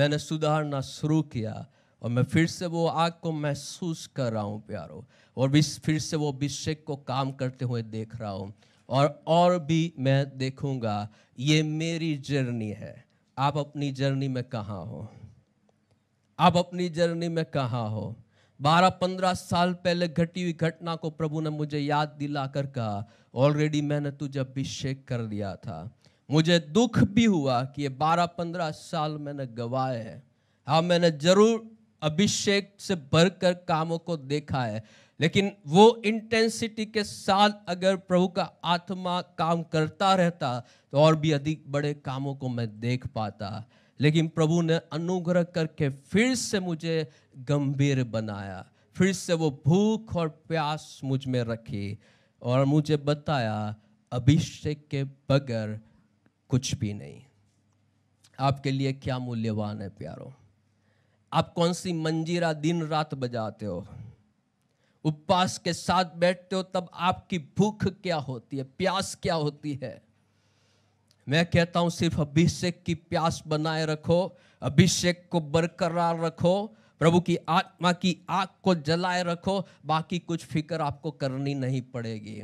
Speaker 1: मैंने सुधारना शुरू किया और मैं फिर से वो आग को महसूस कर रहा हूँ प्यारो और फिर से वो अभिषेक को काम करते हुए देख रहा हूँ और और भी मैं देखूंगा ये मेरी जर्नी है आप अपनी जर्नी में कहाँ हो आप अपनी जर्नी में कहाँ हो बारह पंद्रह साल पहले घटी हुई घटना को प्रभु ने मुझे याद दिलाकर कहा ऑलरेडी मैंने तुझे अभिषेक कर दिया था मुझे दुख भी हुआ कि ये बारह पंद्रह साल मैंने गवाए हैं हाँ मैंने जरूर अभिषेक से भर कर कामों को देखा है लेकिन वो इंटेंसिटी के साथ अगर प्रभु का आत्मा काम करता रहता तो और भी अधिक बड़े कामों को मैं देख पाता लेकिन प्रभु ने अनुग्रह करके फिर से मुझे गंभीर बनाया फिर से वो भूख और प्यास मुझ में रखी और मुझे बताया अभिषेक के बगैर कुछ भी नहीं आपके लिए क्या मूल्यवान है प्यारो आप कौन सी मंजीरा दिन रात बजाते हो उपवास के साथ बैठते हो तब आपकी भूख क्या होती है प्यास क्या होती है मैं कहता हूं सिर्फ अभिषेक की प्यास बनाए रखो अभिषेक को बरकरार रखो प्रभु की आत्मा की आग को जलाए रखो बाकी कुछ फिक्र आपको करनी नहीं पड़ेगी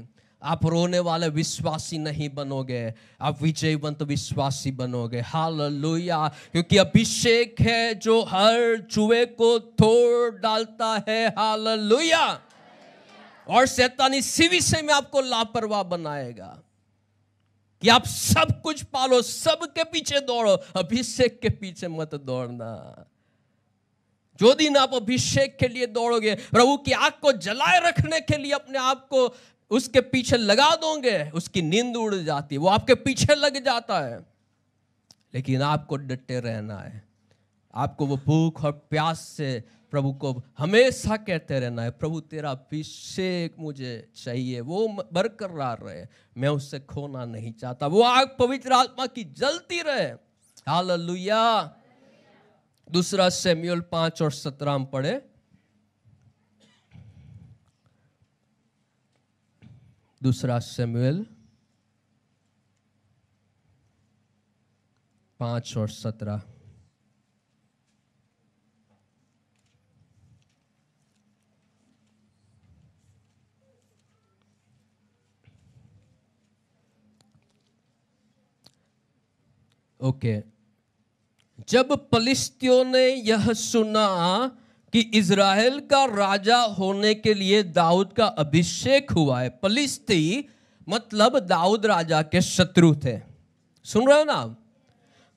Speaker 1: आप रोने वाले विश्वासी नहीं बनोगे आप विजयवंत विश्वासी बनोगे हाल लोहिया क्योंकि अभिषेक है जो हर चुहे को तोड़ डालता है हाल लोहिया और शैतान इसी विषय में आपको लापरवाह बनाएगा कि आप सब कुछ पालो सब के पीछे दौड़ो अभिषेक के पीछे मत दौड़ना जो दिन आप अभिषेक के लिए दौड़ोगे प्रभु की आग को जलाए रखने के लिए अपने आप को उसके पीछे लगा दोगे उसकी नींद उड़ जाती है वो आपके पीछे लग जाता है लेकिन आपको डटे रहना है आपको वो भूख और प्यास से प्रभु को हमेशा कहते रहना है प्रभु तेरा अभिषेक मुझे चाहिए वो बरकरार रहे मैं उससे खोना नहीं चाहता वो आग पवित्र आत्मा की जलती रहे हालेलुया दूसरा सेम्यूल पांच और सत्रह में पढ़े दूसरा सेम्यूल पांच और सत्रह ओके जब पलिस्तियों ने यह सुना कि इज़राइल का राजा होने के लिए दाऊद का अभिषेक हुआ है पलिस्ती मतलब दाऊद राजा के शत्रु थे सुन रहे हो ना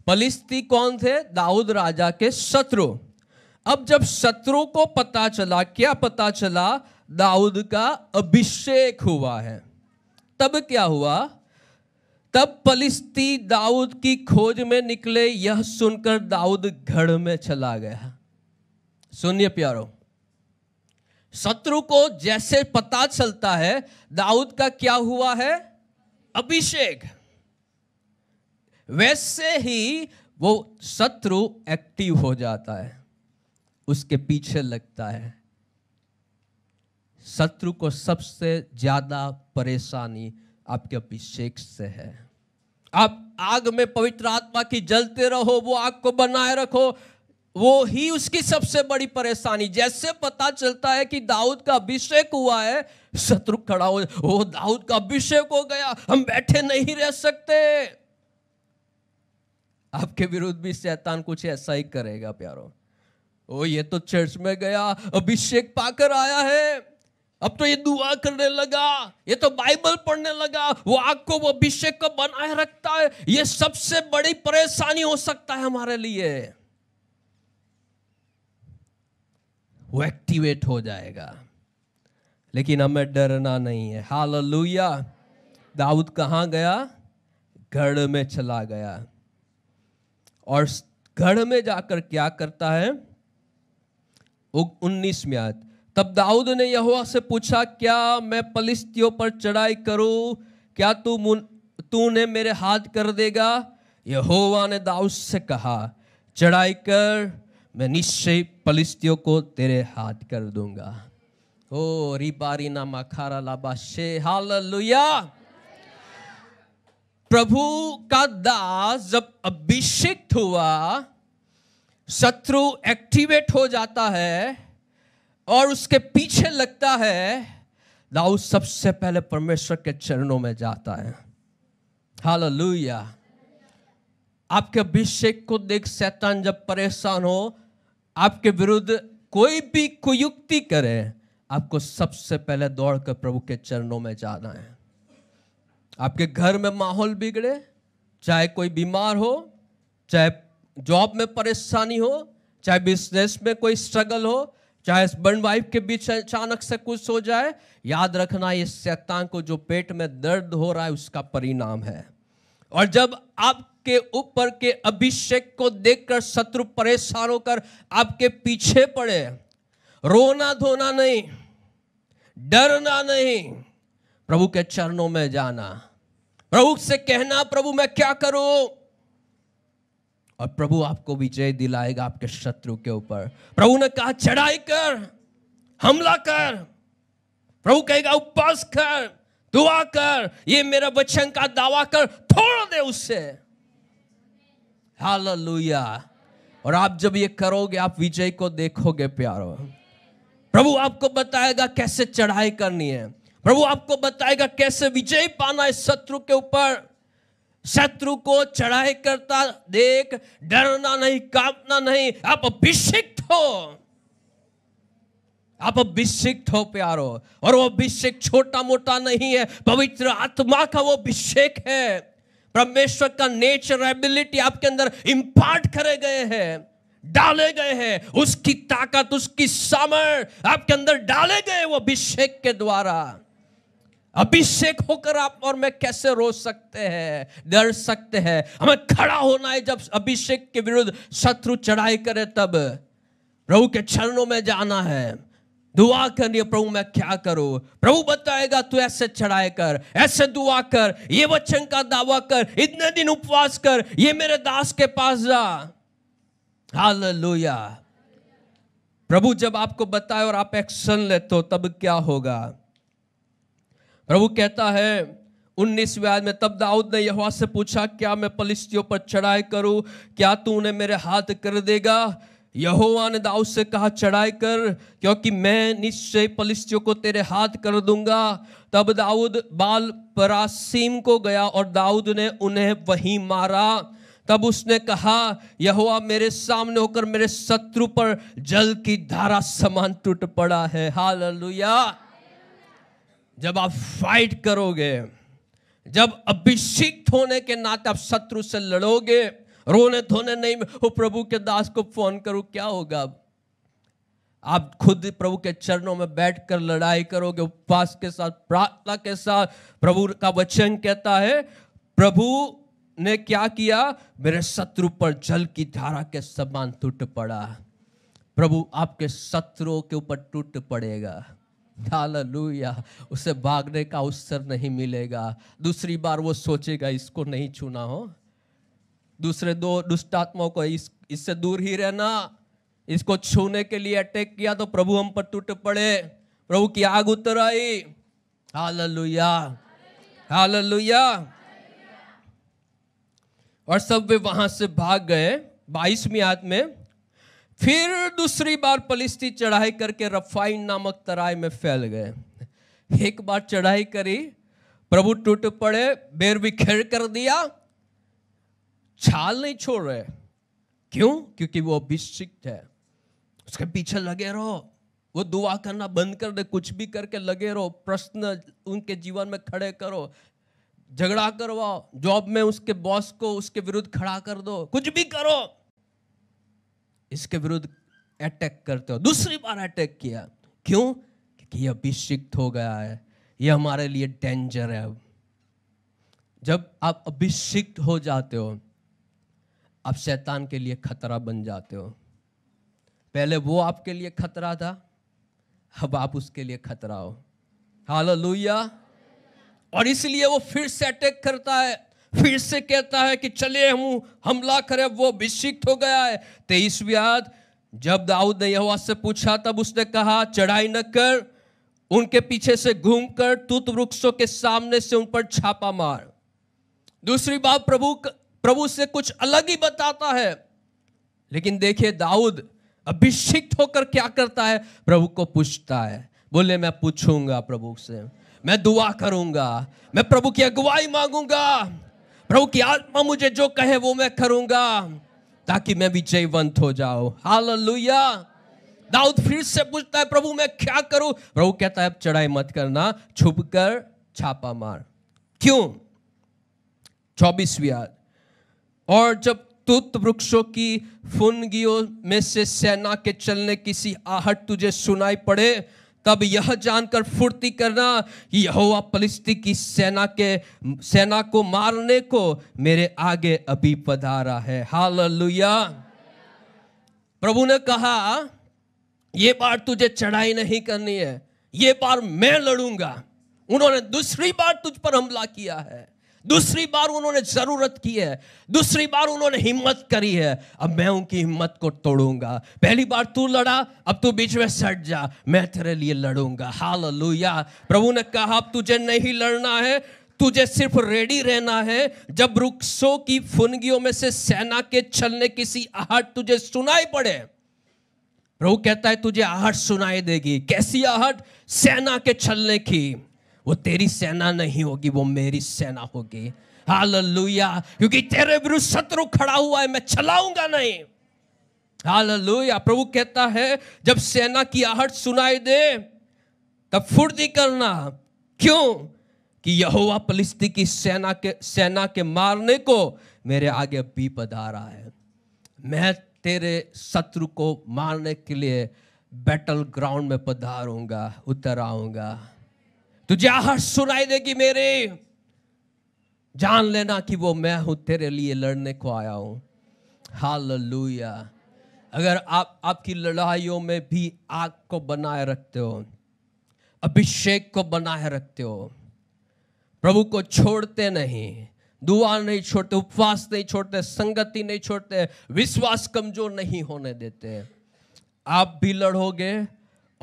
Speaker 1: पलिस्ती कौन थे दाऊद राजा के शत्रु अब जब शत्रु को पता चला क्या पता चला दाऊद का अभिषेक हुआ है तब क्या हुआ तब पलिस्ती दाऊद की खोज में निकले यह सुनकर दाऊद घर में चला गया सुनिए प्यारो शत्रु को जैसे पता चलता है दाऊद का क्या हुआ है अभिषेक वैसे ही वो शत्रु एक्टिव हो जाता है उसके पीछे लगता है शत्रु को सबसे ज्यादा परेशानी आपके अभिषेक से है आप आग में पवित्र आत्मा की जलते रहो वो आग को बनाए रखो वो ही उसकी सबसे बड़ी परेशानी जैसे पता चलता है कि दाऊद का अभिषेक हुआ है शत्रु खड़ा हो वो दाऊद का अभिषेक हो गया हम बैठे नहीं रह सकते आपके विरुद्ध भी शैतान कुछ ऐसा ही करेगा प्यारो ओ ये तो चर्च में गया अभिषेक पाकर आया है अब तो ये दुआ करने लगा ये तो बाइबल पढ़ने लगा वो आग को वो अभिषेक को बनाए रखता है ये सबसे बड़ी परेशानी हो सकता है हमारे लिए वो एक्टिवेट हो जाएगा लेकिन हमें डरना नहीं है हाल दाऊद कहाँ गया गढ़ में चला गया और गढ़ में जाकर क्या करता है उन्नीस में आज तब दाऊद ने यहुआ से पूछा क्या मैं पलिस्तियों पर चढ़ाई करूं क्या तू तू ने मेरे हाथ कर देगा यहोवा ने दाऊद से कहा चढ़ाई कर मैं निश्चय पलिस्तियों को तेरे हाथ कर दूंगा ओ बारी नामा खारा लाबा शे हाल प्रभु का दास जब अभिषिक्त हुआ शत्रु एक्टिवेट हो जाता है और उसके पीछे लगता है दाऊ सबसे पहले परमेश्वर के चरणों में जाता है हालेलुया आपके अभिषेक को देख सैतान जब परेशान हो आपके विरुद्ध कोई भी कुयुक्ति करे आपको सबसे पहले दौड़कर प्रभु के चरणों में जाना है आपके घर में माहौल बिगड़े चाहे कोई बीमार हो चाहे जॉब में परेशानी हो चाहे बिजनेस में कोई स्ट्रगल हो चाहे बर्न वाइफ के बीच अचानक से कुछ हो जाए याद रखना ये शैतान को जो पेट में दर्द हो रहा है उसका परिणाम है और जब आपके ऊपर के अभिषेक को देखकर शत्रु परेशान होकर आपके पीछे पड़े रोना धोना नहीं डरना नहीं प्रभु के चरणों में जाना प्रभु से कहना प्रभु मैं क्या करूं और प्रभु आपको विजय दिलाएगा आपके शत्रु के ऊपर प्रभु ने कहा चढ़ाई कर हमला कर प्रभु कहेगा उपवास कर दुआ कर ये मेरा वचन का दावा कर थोड़ा दे उससे हालेलुया और आप जब ये करोगे आप विजय को देखोगे प्यारो प्रभु आपको बताएगा कैसे चढ़ाई करनी है प्रभु आपको बताएगा कैसे विजय पाना है शत्रु के ऊपर शत्रु को चढ़ाई करता देख डरना नहीं कांपना नहीं आप अभिषिक्त हो आप अभिषिक्त हो प्यारो और वो अभिषेक छोटा मोटा नहीं है पवित्र आत्मा का वो अभिषेक है परमेश्वर का नेचर एबिलिटी आपके अंदर इम्पार्ट करे गए हैं डाले गए हैं उसकी ताकत उसकी सामर्थ आपके अंदर डाले गए वो अभिषेक के द्वारा अभिषेक होकर आप और मैं कैसे रो सकते हैं डर सकते हैं हमें खड़ा होना है जब अभिषेक के विरुद्ध शत्रु चढ़ाई करे तब प्रभु के चरणों में जाना है दुआ करनी है प्रभु मैं क्या करूं प्रभु बताएगा तू ऐसे चढ़ाए कर ऐसे दुआ कर ये वचन का दावा कर इतने दिन उपवास कर ये मेरे दास के पास जा हाल प्रभु जब आपको बताए और आप एक्शन लेते हो तब क्या होगा प्रभु कहता है उन्नीस व्याज में तब दाऊद ने यहोवा से पूछा क्या मैं पलिस्तियों पर चढ़ाई करूं क्या तू उन्हें मेरे हाथ कर देगा यहोवा ने दाऊद से कहा चढ़ाई कर क्योंकि मैं निश्चय पलिस्तियों को तेरे हाथ कर दूंगा तब दाऊद बाल परासीम को गया और दाऊद ने उन्हें वहीं मारा तब उसने कहा यहोवा मेरे सामने होकर मेरे शत्रु पर जल की धारा समान टूट पड़ा है हालेलुया जब आप फाइट करोगे जब अभिषिक्त होने के नाते आप शत्रु से लड़ोगे रोने धोने नहीं वो प्रभु के दास को फोन करो क्या होगा आप खुद प्रभु के चरणों में बैठकर लड़ाई करोगे उपवास के साथ प्रार्थना के साथ प्रभु का वचन कहता है प्रभु ने क्या किया मेरे शत्रु पर जल की धारा के समान टूट पड़ा प्रभु आपके शत्रुओं के ऊपर टूट पड़ेगा हालेलुया उसे भागने का अवसर नहीं मिलेगा दूसरी बार वो सोचेगा इसको नहीं छूना हो दूसरे दो दुष्टात्मा को इस इससे दूर ही रहना इसको छूने के लिए अटैक किया तो प्रभु हम पर टूट पड़े प्रभु की आग उतर आई हालेलुया हालेलुया और सब वे वहां से भाग गए बाईसवीं आयत में फिर दूसरी बार पलिस्ती चढ़ाई करके रफाइन नामक तराई में फैल गए एक बार चढ़ाई करी प्रभु टूट पड़े बेर भी कर दिया छाल नहीं छोड़ रहे क्यों क्योंकि वो अभिषिक्त है उसके पीछे लगे रहो वो दुआ करना बंद कर दे कुछ भी करके लगे रहो प्रश्न उनके जीवन में खड़े करो झगड़ा करवाओ जॉब में उसके बॉस को उसके विरुद्ध खड़ा कर दो कुछ भी करो इसके विरुद्ध अटैक करते हो दूसरी बार अटैक किया क्यों क्योंकि ये अभिषिक्त हो गया है ये हमारे लिए डेंजर है अब जब आप अभिषिक्त हो जाते हो आप शैतान के लिए खतरा बन जाते हो पहले वो आपके लिए खतरा था अब आप उसके लिए खतरा हो हाल और इसलिए वो फिर से अटैक करता है फिर से कहता है कि चले हूं हमला करे वो अभिषिक्त हो गया है तेईस व्याद जब दाऊद ने यह से पूछा तब उसने कहा चढ़ाई न कर उनके पीछे से घूमकर तुत वृक्षों के सामने से उन पर छापा मार दूसरी बात प्रभु प्रभु से कुछ अलग ही बताता है लेकिन देखिए दाऊद अभिषिक्त होकर क्या करता है प्रभु को पूछता है बोले मैं पूछूंगा प्रभु से मैं दुआ करूंगा मैं प्रभु की अगुवाई मांगूंगा प्रभु की आत्मा मुझे जो कहे वो मैं करूंगा ताकि मैं जयवंत हो जाऊं हालेलुया दाऊद फिर से पूछता है प्रभु मैं क्या करूं प्रभु कहता है अब चढ़ाई मत करना छुप कर छापा मार क्यों चौबीस याद और जब तुत वृक्षों की फुनगियों में से सेना के चलने किसी आहट तुझे सुनाई पड़े तब यह जानकर फुर्ती करना यहोवा पलिस्ती की सेना के सेना को मारने को मेरे आगे अभी पधारा है लुया प्रभु ने कहा ये बार तुझे चढ़ाई नहीं करनी है ये बार मैं लड़ूंगा उन्होंने दूसरी बार तुझ पर हमला किया है दूसरी बार उन्होंने जरूरत की है दूसरी बार उन्होंने हिम्मत करी है अब मैं उनकी हिम्मत को तोड़ूंगा पहली बार तू लड़ा अब तू बीच में सट जा मैं तेरे लिए लड़ूंगा हाल प्रभु ने कहा अब तुझे नहीं लड़ना है तुझे सिर्फ रेडी रहना है जब वृक्षों की फुनगियों में से सेना के छलने किसी आहट तुझे सुनाई पड़े प्रभु कहता है तुझे आहट सुनाई देगी कैसी आहट सेना के छलने की वो तेरी सेना नहीं होगी वो मेरी सेना होगी हाल क्योंकि तेरे विरुद्ध शत्रु खड़ा हुआ है मैं चलाऊंगा नहीं हाल प्रभु कहता है जब सेना की आहट सुनाई दे तब फुर्ती करना क्यों कि यहोवा पलिस्ती की सेना के सेना के मारने को मेरे आगे भी पधा रहा है मैं तेरे शत्रु को मारने के लिए बैटल ग्राउंड में पधारूंगा उतर आऊंगा तुझे तो आहट सुनाई देगी मेरे जान लेना कि वो मैं हूं तेरे लिए लड़ने को आया हूं हाल अगर आप आपकी लड़ाइयों में भी आग को बनाए रखते हो अभिषेक को बनाए रखते हो प्रभु को छोड़ते नहीं दुआ नहीं छोड़ते उपवास नहीं छोड़ते संगति नहीं छोड़ते विश्वास कमजोर नहीं होने देते आप भी लड़ोगे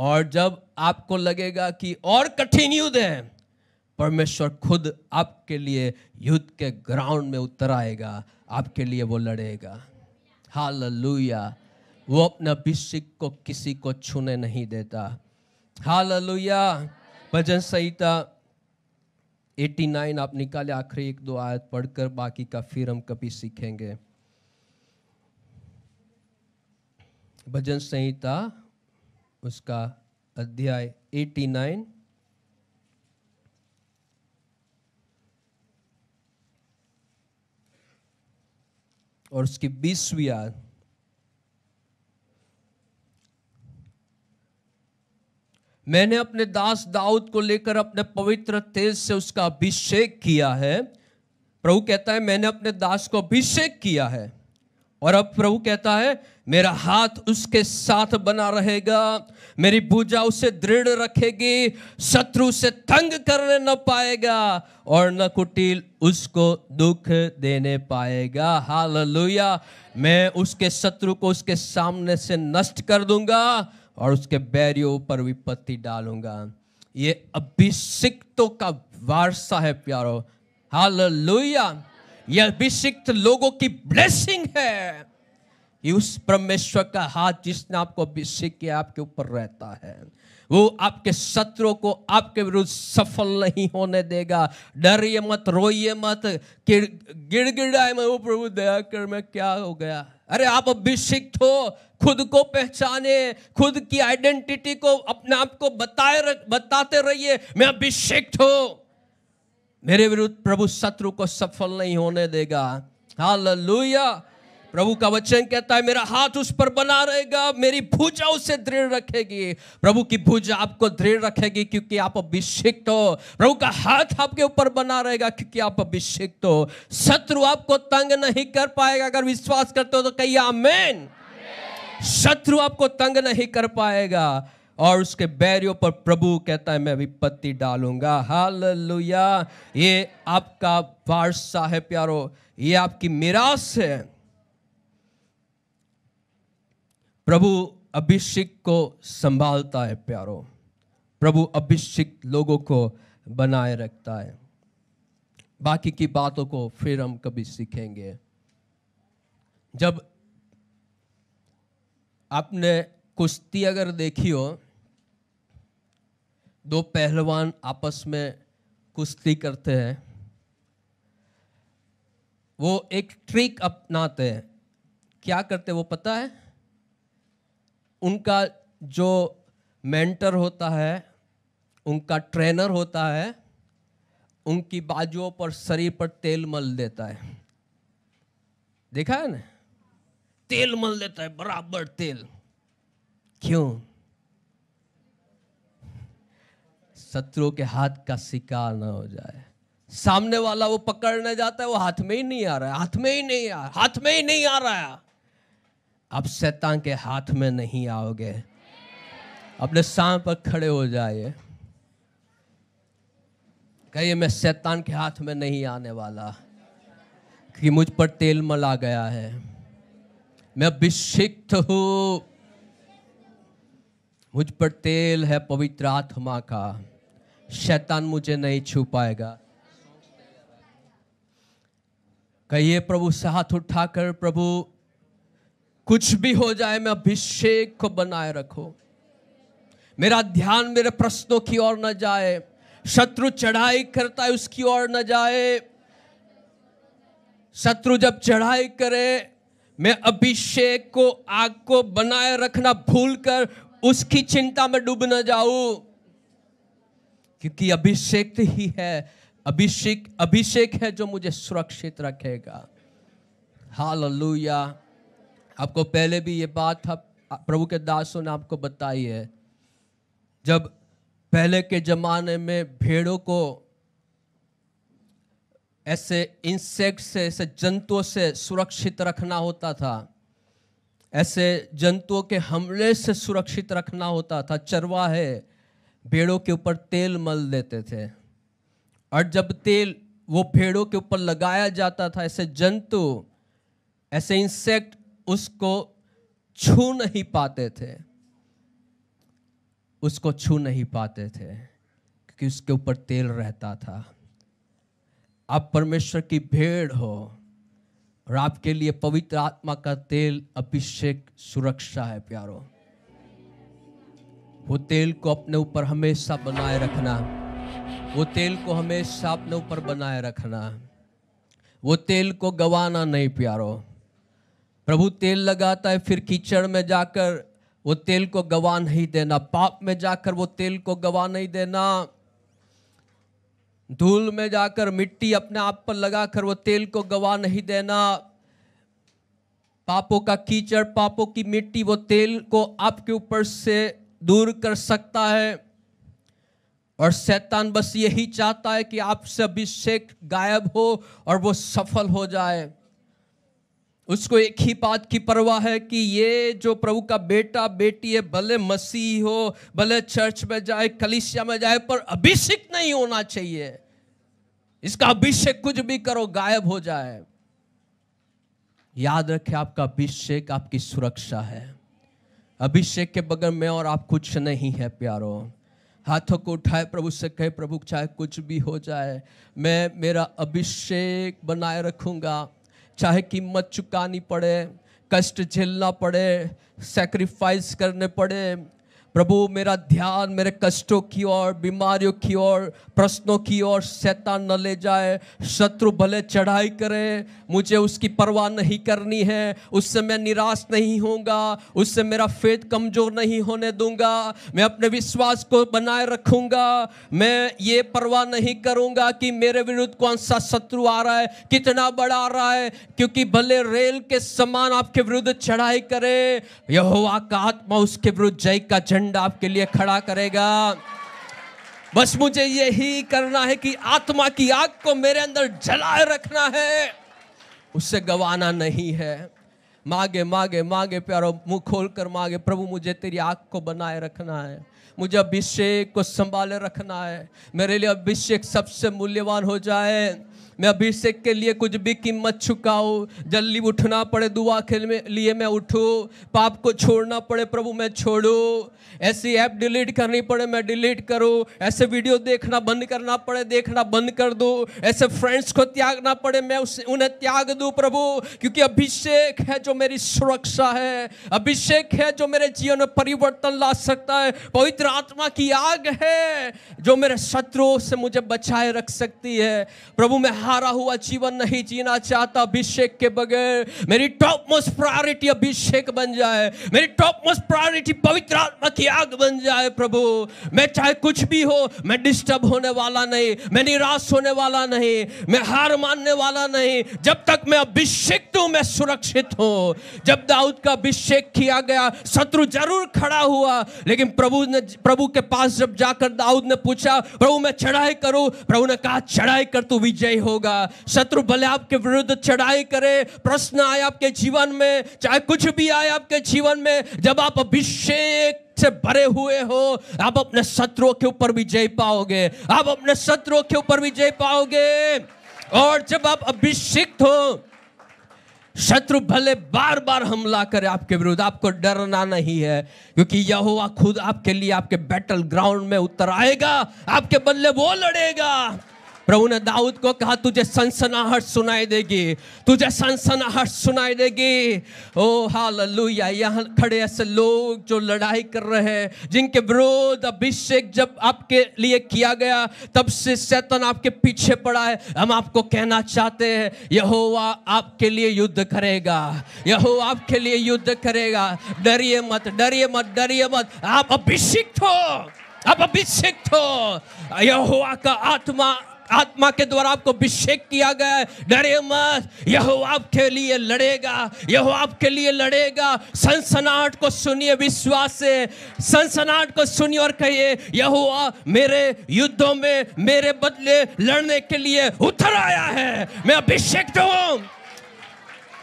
Speaker 1: और जब आपको लगेगा कि और कठिन युद्ध है परमेश्वर खुद आपके लिए युद्ध के ग्राउंड में उतर आएगा आपके लिए वो लड़ेगा हालेलुया वो अपना अभिषेक को किसी को छूने नहीं देता लुया भजन संहिता 89 आप निकाले आखिरी एक दो आयत पढ़कर बाकी का फिर हम कभी सीखेंगे भजन संहिता उसका अध्याय 89 और उसकी बीसवीं याद मैंने अपने दास दाऊद को लेकर अपने पवित्र तेज से उसका अभिषेक किया है प्रभु कहता है मैंने अपने दास को अभिषेक किया है और अब प्रभु कहता है मेरा हाथ उसके साथ बना रहेगा मेरी पूजा उसे दृढ़ रखेगी शत्रु से तंग करने न पाएगा और न कुटिल उसको दुख देने पाएगा हालेलुया मैं उसके शत्रु को उसके सामने से नष्ट कर दूंगा और उसके बैरियों पर विपत्ति डालूंगा ये अभिषिक्तों का वारसा है प्यारो हाल लोहिया यह अभिषिक्त लोगों की ब्लेसिंग है उस परमेश्वर का हाथ जिसने आपको अभिषेक किया आपके ऊपर रहता है वो आपके शत्रुओं को आपके विरुद्ध सफल नहीं होने देगा डरिए मत रोइए मत गिड़ गिड़गिड़ाए मैं वो प्रभु दया कर मैं क्या हो गया अरे आप अभिषिक्त हो खुद को पहचाने खुद की आइडेंटिटी को अपने आप को बताए बताते रहिए मैं अभिषेक हूँ मेरे विरुद्ध प्रभु शत्रु को सफल नहीं होने देगा हा प्रभु का वचन कहता है मेरा हाथ उस पर बना रहेगा मेरी भुजा उसे दृढ़ रखेगी प्रभु की भुजा आपको दृढ़ रखेगी क्योंकि आप अभिषिक्त हो प्रभु का हाथ आपके ऊपर बना रहेगा क्योंकि आप अभिषिक्त हो शत्रु आपको तंग नहीं कर पाएगा अगर विश्वास करते हो तो कही आमेन शत्रु आपको तंग नहीं कर पाएगा और उसके बैरियों पर प्रभु कहता है मैं विपत्ति डालूंगा हालेलुया ये आपका वारसा है प्यारो ये आपकी मिरास है प्रभु अभिषेक को संभालता है प्यारो प्रभु अभिषेक लोगों को बनाए रखता है बाकी की बातों को फिर हम कभी सीखेंगे जब आपने कुश्ती अगर देखी हो दो पहलवान आपस में कुश्ती करते हैं वो एक ट्रिक अपनाते हैं क्या करते हैं वो पता है उनका जो मेंटर होता है उनका ट्रेनर होता है उनकी बाजुओं पर शरीर पर तेल मल देता है देखा है ना तेल मल देता है बराबर तेल क्यों शत्रुओं के हाथ का शिकार ना हो जाए सामने वाला वो पकड़ने जाता है वो हाथ में ही नहीं आ रहा है हाथ में ही नहीं आ हाथ में ही नहीं आ रहा है अब शैतान के हाथ में नहीं आओगे अपने शाम पर खड़े हो जाइए कहिए मैं शैतान के हाथ में नहीं आने वाला कि मुझ पर तेल मला गया है मैं अभिषिक्त हूं मुझ पर तेल है पवित्र आत्मा का शैतान मुझे नहीं छू पाएगा कहिए प्रभु से हाथ उठाकर प्रभु कुछ भी हो जाए मैं अभिषेक को बनाए रखो मेरा ध्यान मेरे प्रश्नों की ओर न जाए शत्रु चढ़ाई करता है उसकी ओर न जाए शत्रु जब चढ़ाई करे मैं अभिषेक को आग को बनाए रखना भूल कर उसकी चिंता में डूब न जाऊं क्योंकि अभिषेक ही है अभिषेक अभिषेक है जो मुझे सुरक्षित रखेगा हालेलुया आपको पहले भी ये बात था प्रभु के दासों ने आपको बताई है जब पहले के ज़माने में भेड़ों को ऐसे इंसेक्ट से ऐसे जंतुओं से सुरक्षित रखना होता था ऐसे जंतुओं के हमले से सुरक्षित रखना होता था चरवा है भेड़ों के ऊपर तेल मल देते थे और जब तेल वो भेड़ों के ऊपर लगाया जाता था ऐसे जंतु ऐसे इंसेक्ट उसको छू नहीं पाते थे उसको छू नहीं पाते थे क्योंकि उसके ऊपर तेल रहता था आप परमेश्वर की भेड़ हो और आपके लिए पवित्र आत्मा का तेल अभिषेक सुरक्षा है प्यारों वो तेल को अपने ऊपर हमेशा बनाए रखना वो तेल को हमेशा अपने ऊपर बनाए रखना वो तेल को गवाना नहीं प्यारो प्रभु तेल लगाता है फिर कीचड़ में जाकर वो तेल को गवा नहीं देना पाप में जाकर वो तेल को गवा नहीं देना धूल में जाकर मिट्टी अपने आप पर लगाकर वो तेल को गवा नहीं देना पापों का कीचड़ पापों की मिट्टी वो तेल को आपके ऊपर से दूर कर सकता है और शैतान बस यही चाहता है कि आपसे अभिषेक गायब हो और वो सफल हो जाए उसको एक ही बात की परवाह है कि ये जो प्रभु का बेटा बेटी है भले मसीह हो भले चर्च में जाए कलिसिया में जाए पर अभिषेक नहीं होना चाहिए इसका अभिषेक कुछ भी करो गायब हो जाए याद रखें आपका अभिषेक आपकी सुरक्षा है अभिषेक के बगैर मैं और आप कुछ नहीं है प्यारो हाथों को उठाए प्रभु से कहे प्रभु चाहे कुछ भी हो जाए मैं मेरा अभिषेक बनाए रखूँगा चाहे कीमत चुकानी पड़े कष्ट झेलना पड़े सेक्रीफाइस करने पड़े प्रभु मेरा ध्यान मेरे कष्टों की ओर बीमारियों की ओर प्रश्नों की ओर शैतान न ले जाए शत्रु भले चढ़ाई करे मुझे उसकी परवाह नहीं करनी है उससे मैं निराश नहीं होऊंगा उससे मेरा फेथ कमज़ोर नहीं होने दूंगा मैं अपने विश्वास को बनाए रखूंगा मैं ये परवाह नहीं करूंगा कि मेरे विरुद्ध कौन सा शत्रु आ रहा है कितना बड़ा आ रहा है क्योंकि भले रेल के समान आपके विरुद्ध चढ़ाई करे यह का आत्मा उसके विरुद्ध जय का झंडा आपके लिए खड़ा करेगा बस मुझे यही करना है कि आत्मा की आग को मेरे अंदर जलाए रखना है उससे गवाना नहीं है मांगे मांगे मांगे प्यारो मुंह खोल कर मांगे प्रभु मुझे तेरी आग को बनाए रखना है मुझे अभिषेक को संभाले रखना है मेरे लिए अभिषेक सबसे मूल्यवान हो जाए मैं अभिषेक के लिए कुछ भी कीमत चुकाऊँ जल्दी उठना पड़े दुआ के लिए मैं उठूँ पाप को छोड़ना पड़े प्रभु मैं छोड़ू ऐसी ऐप डिलीट करनी पड़े मैं डिलीट करूँ ऐसे वीडियो देखना बंद करना पड़े देखना बंद कर दूँ ऐसे फ्रेंड्स को त्यागना पड़े मैं उस उन्हें त्याग दूँ प्रभु क्योंकि अभिषेक है जो मेरी सुरक्षा है अभिषेक है जो मेरे जीवन में परिवर्तन ला सकता है पवित्र आत्मा की आग है जो मेरे शत्रुओं से मुझे बचाए रख सकती है प्रभु मैं हारा हुआ जीवन नहीं जीना चाहता अभिषेक के बगैर मेरी टॉप मोस्ट प्रायोरिटी अभिषेक बन जाए मेरी टॉप मोस्ट प्रायोरिटी पवित्र आत्मा की आग बन जाए प्रभु मैं चाहे कुछ भी हो मैं डिस्टर्ब होने वाला नहीं मैं निराश होने वाला नहीं मैं हार मानने वाला नहीं जब तक मैं अभिषेक हूं मैं सुरक्षित हूं जब दाऊद का अभिषेक किया गया शत्रु जरूर खड़ा हुआ लेकिन प्रभु ने प्रभु के पास जब जाकर दाऊद ने पूछा प्रभु मैं चढ़ाई करूं प्रभु ने कहा चढ़ाई कर तू विजय हो होगा शत्रु भले आपके विरुद्ध चढ़ाई करे प्रश्न आए आपके जीवन में चाहे कुछ भी आए आपके जीवन में जब आप अभिषेक से भरे हुए हो आप अपने शत्रुओं के ऊपर भी जय पाओगे आप अपने शत्रुओं के ऊपर भी जय पाओगे और जब आप अभिषिक्त हो शत्रु भले बार बार हमला करे आपके विरुद्ध आपको डरना नहीं है क्योंकि यहोवा खुद आपके लिए आपके बैटल ग्राउंड में उतर आएगा आपके बदले वो लड़ेगा प्रभु ने दाऊद को कहा तुझे सनसनाहट सुनाई देगी तुझे सनसनाहट सुनाई देगी ओ हालेलुया यहाँ खड़े ऐसे लोग जो लड़ाई कर रहे हैं जिनके विरोध अभिषेक जब आपके लिए किया गया तब से शैतान आपके पीछे पड़ा है हम आपको कहना चाहते हैं यहोवा आपके लिए युद्ध करेगा यह आपके लिए युद्ध करेगा डरिए मत डरिए मत डरिए मत आप अभिषिक्त हो आप अभिषिक्त हो यहोवा का आत्मा आत्मा के द्वारा आपको अभिषेक किया गया है डरे मत यह आपके लिए लड़ेगा यह आपके लिए लड़ेगा सनसनाहट को सुनिए विश्वास से सनसनाहट को सुनिए और कहिए यह मेरे युद्धों में मेरे बदले लड़ने के लिए उतर आया है मैं अभिषेक हूं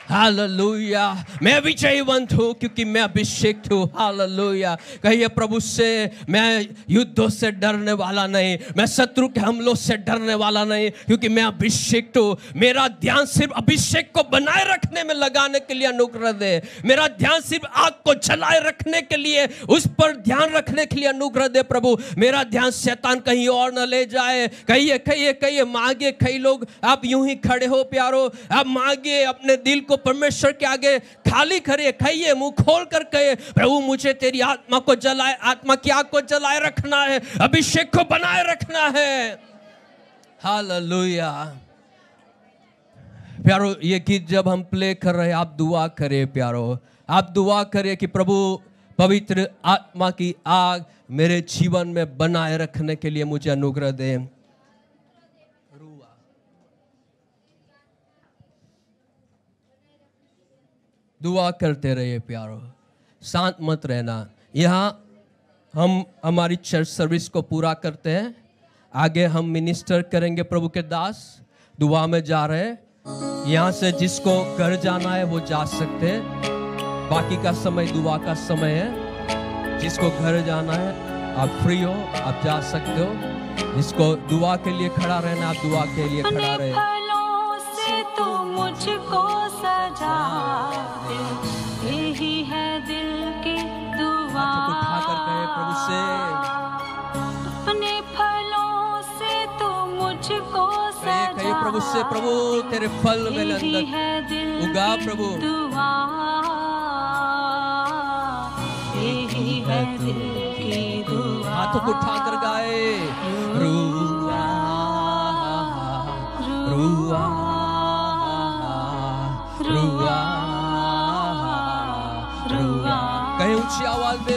Speaker 1: हालेलुया मैं विजयवंत हूँ क्योंकि मैं अभिषेक हूँ हालेलुया कहिए प्रभु से मैं युद्धों से डरने वाला नहीं मैं शत्रु के हमलों से डरने वाला नहीं क्योंकि मैं अभिषेक हूँ मेरा ध्यान सिर्फ अभिषेक को बनाए रखने में लगाने के लिए अनुग्रह दे मेरा ध्यान सिर्फ आग को जलाए रखने के लिए उस पर ध्यान रखने के लिए अनुग्रह दे प्रभु मेरा ध्यान शैतान कहीं और न ले जाए कहिए कहिए कहिए मांगे कई लोग आप यूं ही खड़े हो प्यारो आप मांगे अपने दिल को परमेश्वर के आगे खाली करे खाइए मुंह खोल कर कहे प्रभु मुझे तेरी आत्मा को जलाए आत्मा की आग को जलाए रखना है अभिषेक को बनाए रखना है हालेलुया प्यारो ये गीत जब हम प्ले कर रहे आप दुआ करें प्यारो आप दुआ करें कि प्रभु पवित्र आत्मा की आग मेरे जीवन में बनाए रखने के लिए मुझे अनुग्रह दें दुआ करते रहिए प्यारो शांत मत रहना यहाँ हम हमारी चर्च सर्विस को पूरा करते हैं आगे हम मिनिस्टर करेंगे प्रभु के दास दुआ में जा रहे हैं यहाँ से जिसको घर जाना है वो जा सकते हैं बाकी का समय दुआ का समय है जिसको घर जाना है आप फ्री हो आप जा सकते हो जिसको दुआ के लिए खड़ा रहना आप दुआ के लिए खड़ा रहे
Speaker 2: तो मुझको प्रभु से प्रभु
Speaker 1: तेरे फल में
Speaker 2: लंदन उगा प्रभु हाथों को
Speaker 1: उठाकर गाए रुआ रुआ रुआ कहीं ऊंची आवाज दे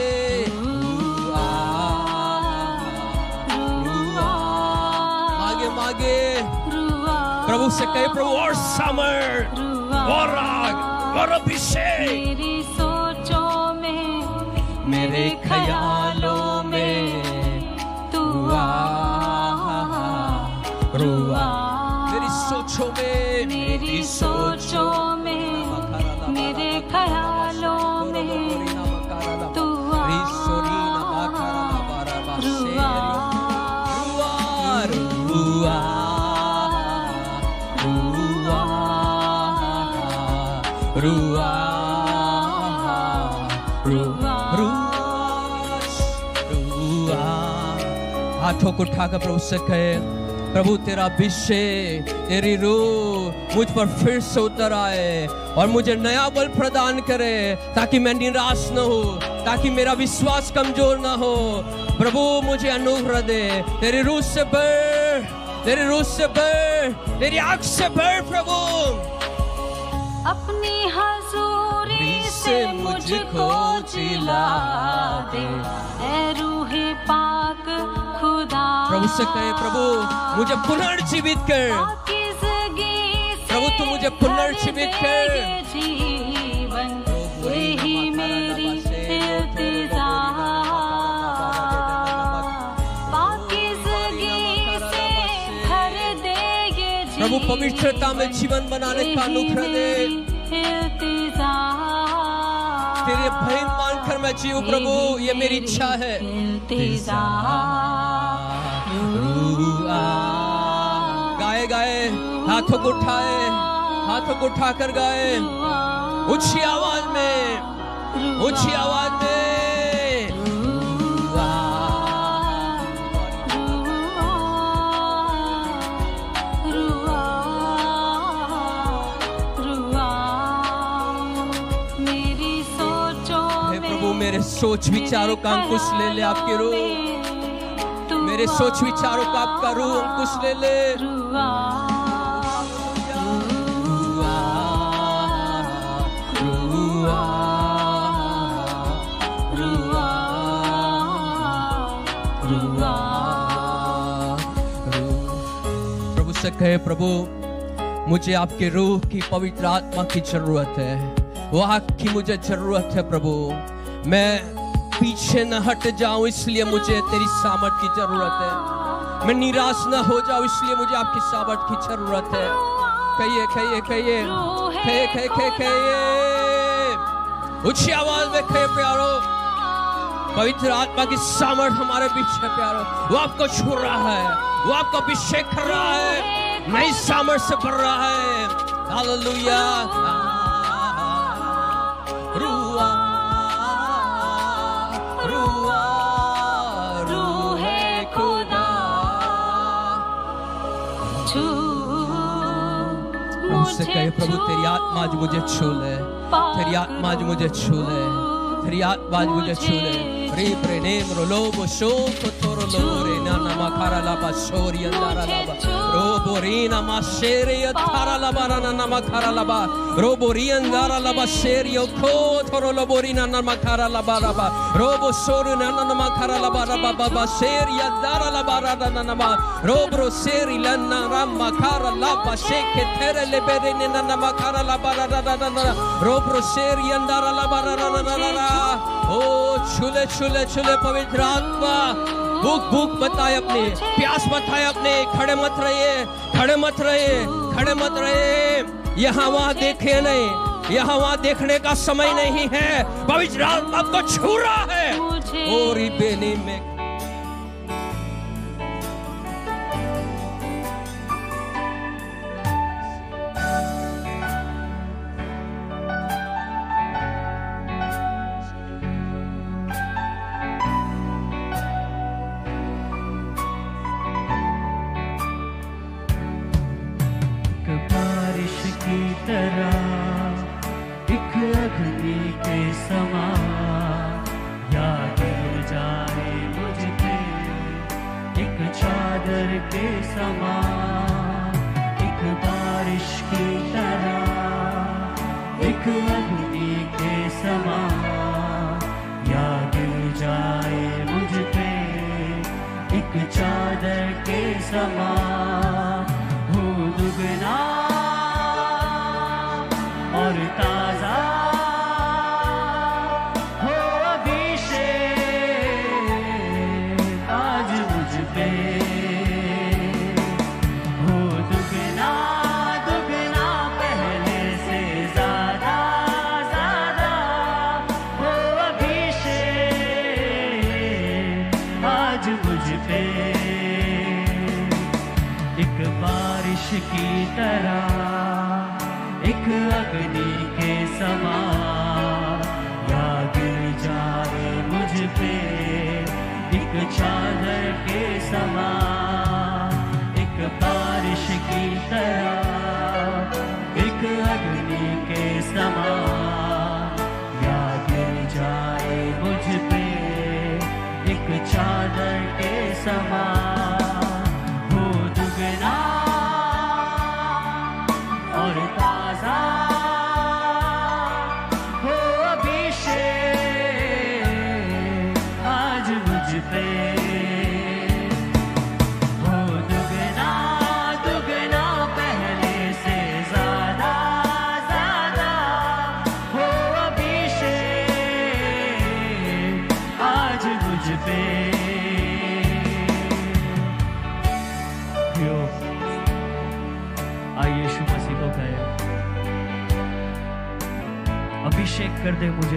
Speaker 1: से कहे प्रभु और समर
Speaker 2: और
Speaker 1: आग और अभिषेक मेरी
Speaker 2: सोचों में
Speaker 1: मेरे ख्यालों ठोकर उठाकर प्रभु से कहे प्रभु तेरा विषय तेरी रूह मुझ पर फिर से उतर आए और मुझे नया बल प्रदान करे ताकि मैं निराश न हो ताकि मेरा विश्वास कमजोर ना हो प्रभु मुझे अनुग्रह दे तेरी रूह से भर तेरी रूह से भर तेरी आंख से भर
Speaker 2: प्रभु अपनी हजूरी से मुझको जिला दे पाक खुदा
Speaker 1: प्रभु से कहे प्रभु मुझे पुनर्जीवित कर प्रभु तू मुझे पुनर्जीवित कर
Speaker 2: जीवन यही मेरी प्रभु पवित्रता
Speaker 1: में जीवन बनाने का अनुग्रह
Speaker 2: दे तेरे
Speaker 1: भय मानकर मैं जीव प्रभु ये मेरी इच्छा है गाए गाए हाथों को उठाए हाथों को उठाकर गाए ऊंची
Speaker 2: आवाज में ऊंची आवाज में सोच विचारों का अंकुश ले ले आपके
Speaker 1: रो मेरे सोच विचारों का आपका रो अंकुश ले ले प्रभु से कहे प्रभु मुझे आपके रूह की पवित्र आत्मा की जरूरत है वहां की मुझे जरूरत है प्रभु मैं पीछे न हट जाऊं इसलिए मुझे तेरी सामर्थ की जरूरत है मैं निराश न हो जाऊं इसलिए मुझे आपकी सामर्थ की जरूरत है कहिए कहिए कहिए कहिए कहिए कहिए ऊंची आवाज में कहिए प्यारो पवित्र आत्मा की सामर्थ हमारे बीच है प्यारो वो आपको छू रहा है वो आपको अभिषेक कर रहा है नई सामर्थ से भर रहा है
Speaker 2: हालेलुया से कहे प्रभु
Speaker 1: तेरी आत्मा आज मुझे छू ले तेरी आत्मा आज मुझे छू ले तेरी आत्मा आज मुझे छू ले रे प्रेम रोलो वो शोक तो Lore nana laba, basori andara laba. Roborina maseri andara laba nana makarala ba. Robori andara laba seri oko toro loborina nana makarala ba laba. Robo soru nana makarala ba laba ba ba seri andara laba nana ma. Robro seri lana rama karala ba sheke tere lebere nana makarala ba nana. Robro seri andara laba nana nana. Oh chule chule chule pavitra atma. भूख भूख बताए अपनी प्यास बताए अपने खड़े मत रहिए खड़े मत रहिए खड़े मत रहिए यहाँ वहाँ देखे नहीं यहाँ वहाँ देखने का समय नहीं है भविष्य आपको छू रहा है और बेनी में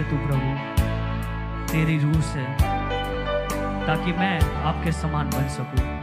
Speaker 2: तू प्रभु तेरी रूह से ताकि मैं आपके समान बन सकूं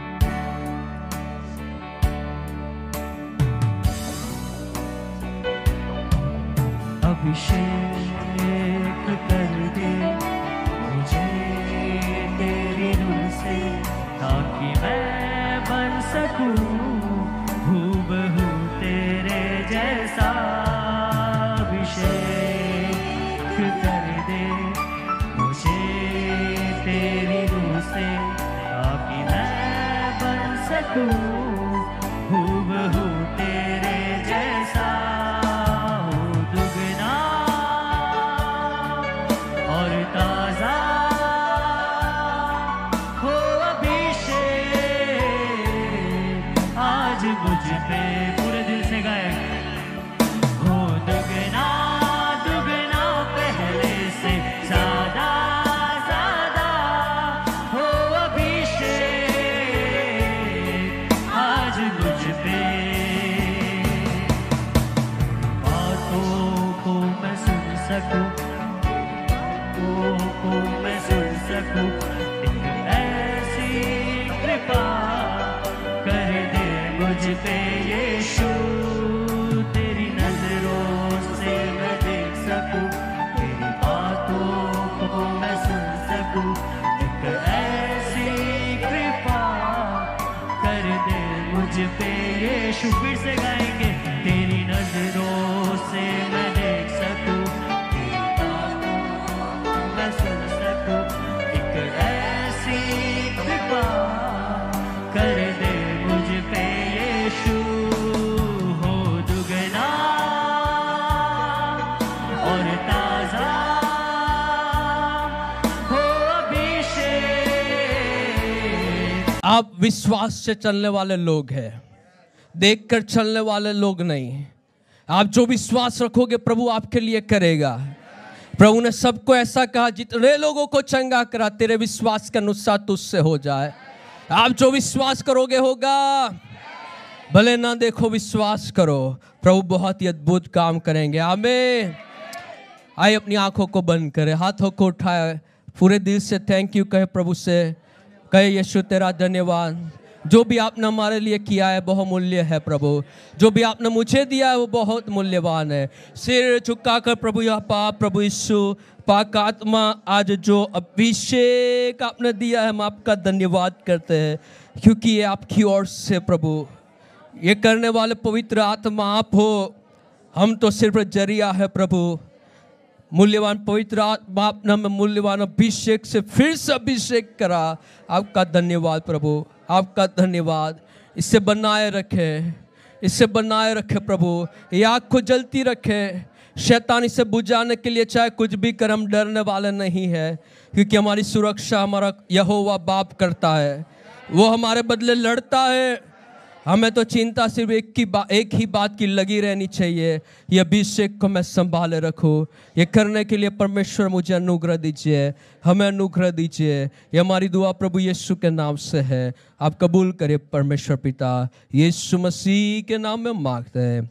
Speaker 2: फिर से गाएंगे तेरी नजरों से मैं देख सकूं मैं सुन सकूं एक ऐसी कृपा कर दे मुझ पे यीशु हो दुगना और ताजा हो
Speaker 1: आप विश्वास से चलने वाले लोग हैं देखकर चलने वाले लोग नहीं आप जो विश्वास रखोगे प्रभु आपके लिए करेगा प्रभु ने सबको ऐसा कहा जितने लोगों को चंगा करा तेरे विश्वास के अनुसार तुझसे हो जाए आप जो विश्वास करोगे होगा भले ना देखो विश्वास करो प्रभु बहुत ही अद्भुत काम करेंगे आमे आई अपनी आंखों को बंद करें हाथों को उठाए पूरे दिल से थैंक यू कहे प्रभु से कहे यशु तेरा धन्यवाद जो भी आपने हमारे लिए किया है बहुमूल्य है प्रभु जो भी आपने मुझे दिया है वो बहुत मूल्यवान है सिर झुका कर प्रभु यह पाप प्रभु यीशु पाक आत्मा आज जो अभिषेक आपने दिया है हम आपका धन्यवाद करते हैं क्योंकि ये आपकी ओर से प्रभु ये करने वाले पवित्र आत्मा आप हो हम तो सिर्फ जरिया है प्रभु मूल्यवान पवित्र आत्मा अपना में मूल्यवान अभिषेक से फिर से अभिषेक करा आपका धन्यवाद प्रभु आपका धन्यवाद इससे बनाए रखे इससे बनाए रखे प्रभु ये आग को जलती रखे शैतान इसे बुझाने के लिए चाहे कुछ भी कर हम डरने वाले नहीं है क्योंकि हमारी सुरक्षा हमारा यहोवा बाप करता है वो हमारे बदले लड़ता है हमें तो चिंता सिर्फ एक की बात एक ही बात की लगी रहनी चाहिए ये अभिषेक को मैं संभाले रखूँ ये करने के लिए परमेश्वर मुझे अनुग्रह दीजिए हमें अनुग्रह दीजिए ये हमारी दुआ प्रभु यीशु के नाम से है आप कबूल करिए परमेश्वर पिता यीशु मसीह के नाम में मांगते हैं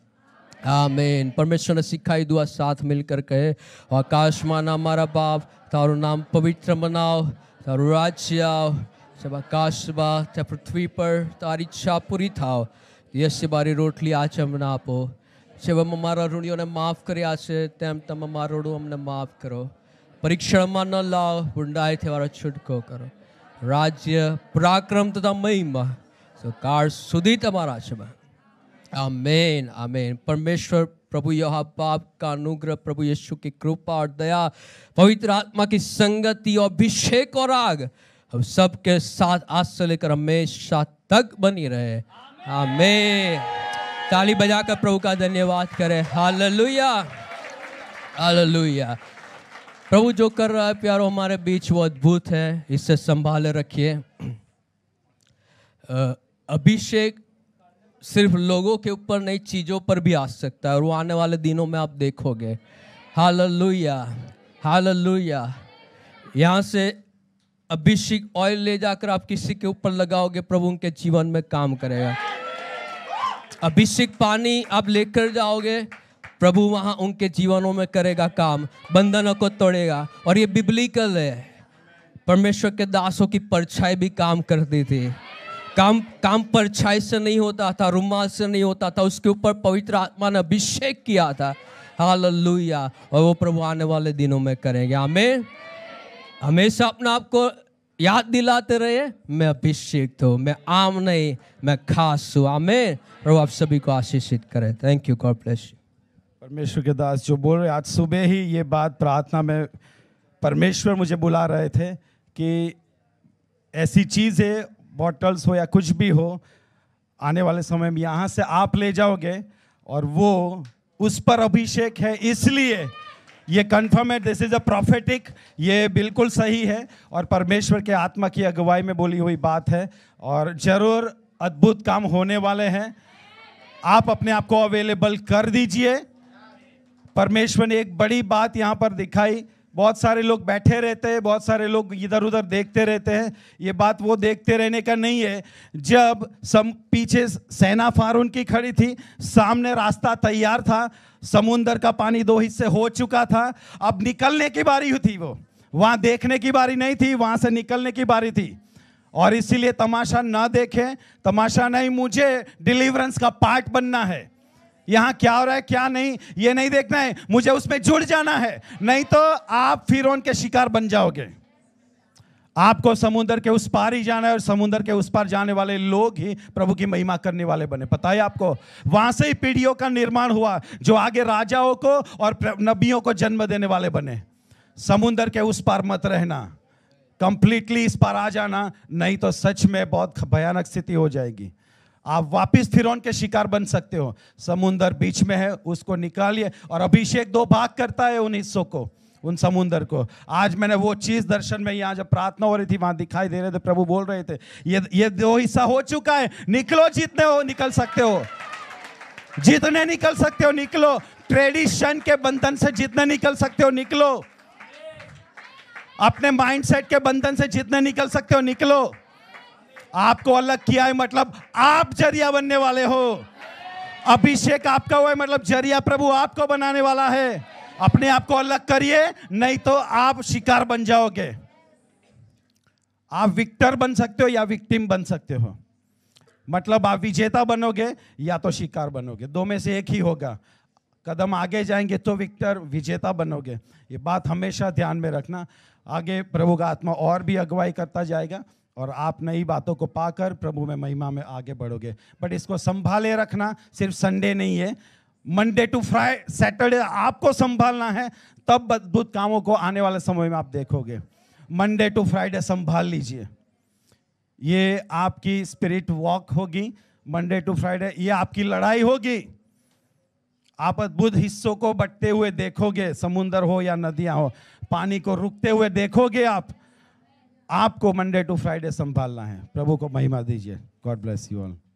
Speaker 1: आमेन परमेश्वर ने सिखाई दुआ साथ मिलकर कहे आकाश माना हमारा बाप तारो नाम पवित्र मनाओ तारो राज्य आओ जब आकाश बा चाहे पृथ्वी पर तारी इच्छा पूरी था यसे बारी रोटली आ चमना पो जब हम हमारा ऋणियों ने माफ करे आसे तेम तम हमारा ऋणों हमने माफ करो परीक्षण मान ला बुंडाई थे वाला छुटको करो राज्य पराक्रम तो महिमा सो कार सुधी तमारा शब आमेन आमेन परमेश्वर प्रभु यहाँ पाप का अनुग्रह प्रभु यीशु की कृपा और दया पवित्र आत्मा की संगति और अभिषेक और हम सब के साथ आज से लेकर हमेशा तक बनी रहे हमें ताली कर प्रभु का धन्यवाद करें हालेलुया हालेलुया प्रभु जो कर रहा है प्यारो हमारे बीच वो अद्भुत है इससे संभाले रखिए अभिषेक सिर्फ लोगों के ऊपर नई चीज़ों पर भी आ सकता है और वो आने वाले दिनों में आप देखोगे हालेलुया हालेलुया यहाँ से अभिषेक ऑयल ले जाकर आप किसी के ऊपर लगाओगे प्रभु उनके जीवन में काम करेगा अभिषेक पानी आप लेकर जाओगे प्रभु वहां उनके जीवनों में करेगा काम बंधनों को तोड़ेगा और ये बिब्लिकल है परमेश्वर के दासों की परछाई भी काम करती थी काम काम परछाई से नहीं होता था रुमाल से नहीं होता था उसके ऊपर पवित्र आत्मा ने अभिषेक किया था हाल और वो प्रभु आने वाले दिनों में करेंगे आमेन हमेशा अपने आप को याद दिलाते रहे मैं अभिषेक हूँ तो, मैं आम नहीं मैं खास हूँ आमेन प्रभु आप सभी को
Speaker 3: आशीषित करें thank you God bless you परमेश्वर के दास जो बोल रहे आज सुबह ही ये बात प्रार्थना में परमेश्वर मुझे बुला रहे थे कि ऐसी चीज़ें बॉटल्स हो या कुछ भी हो आने वाले समय में यहाँ से आप ले जाओगे और वो उस पर अभिषेक है इसलिए ये कंफर्म है दिस इज़ अ प्रोफेटिक ये बिल्कुल सही है और परमेश्वर के आत्मा की अगुवाई में बोली हुई बात है और ज़रूर अद्भुत काम होने वाले हैं आप अपने आप को अवेलेबल कर दीजिए परमेश्वर ने एक बड़ी बात यहाँ पर दिखाई बहुत सारे लोग बैठे रहते हैं बहुत सारे लोग इधर उधर देखते रहते हैं ये बात वो देखते रहने का नहीं है जब सम पीछे सेना फारून की खड़ी थी सामने रास्ता तैयार था समुंदर का पानी दो हिस्से हो चुका था अब निकलने की बारी थी वो वहाँ देखने की बारी नहीं थी वहाँ से निकलने की बारी थी और इसीलिए तमाशा ना देखें तमाशा नहीं मुझे डिलीवरेंस का पार्ट बनना है यहां क्या हो रहा है क्या नहीं ये नहीं देखना है मुझे उसमें जुड़ जाना है नहीं तो आप फिर के शिकार बन जाओगे आपको समुद्र के उस पार ही जाना है और समुद्र के उस पार जाने वाले लोग ही प्रभु की महिमा करने वाले बने पता है आपको वहां से ही पीढ़ियों का निर्माण हुआ जो आगे राजाओं को और नबियों को जन्म देने वाले बने समुद्र के उस पार मत रहना कंप्लीटली इस पार आ जाना नहीं तो सच में बहुत भयानक स्थिति हो जाएगी आप वापस फिरौन के शिकार बन सकते हो समुंदर बीच में है उसको निकालिए और अभिषेक दो भाग करता है उन हिस्सों को उन समुंदर को आज मैंने वो चीज़ दर्शन में यहाँ जब प्रार्थना हो रही थी वहां दिखाई दे रहे थे प्रभु बोल रहे थे ये ये दो हिस्सा हो चुका है निकलो जितने हो निकल सकते हो जितने निकल सकते हो निकलो ट्रेडिशन के बंधन से जितने निकल सकते हो निकलो अपने माइंडसेट के बंधन से जितने निकल सकते हो निकलो आपको अलग किया है मतलब आप जरिया बनने वाले हो अभिषेक आपका हुआ है मतलब जरिया प्रभु आपको बनाने वाला है अपने आप को अलग करिए नहीं तो आप शिकार बन जाओगे आप विक्टर बन सकते हो या विक्टिम बन सकते हो मतलब आप विजेता बनोगे या तो शिकार बनोगे दो में से एक ही होगा कदम आगे जाएंगे तो विक्टर विजेता बनोगे ये बात हमेशा ध्यान में रखना आगे प्रभु का आत्मा और भी अगुवाई करता जाएगा और आप नई बातों को पाकर प्रभु में महिमा में आगे बढ़ोगे बट इसको संभाले रखना सिर्फ संडे नहीं है मंडे टू फ्राइडे सैटरडे आपको संभालना है तब अद्भुत कामों को आने वाले समय में आप देखोगे मंडे टू फ्राइडे संभाल लीजिए ये आपकी स्पिरिट वॉक होगी मंडे टू फ्राइडे ये आपकी लड़ाई होगी आप अद्भुत हिस्सों को बटते हुए देखोगे समुन्दर हो या नदियां हो पानी को रुकते हुए देखोगे आप आपको मंडे टू फ्राइडे संभालना है प्रभु को महिमा दीजिए गॉड ब्लेस यू ऑल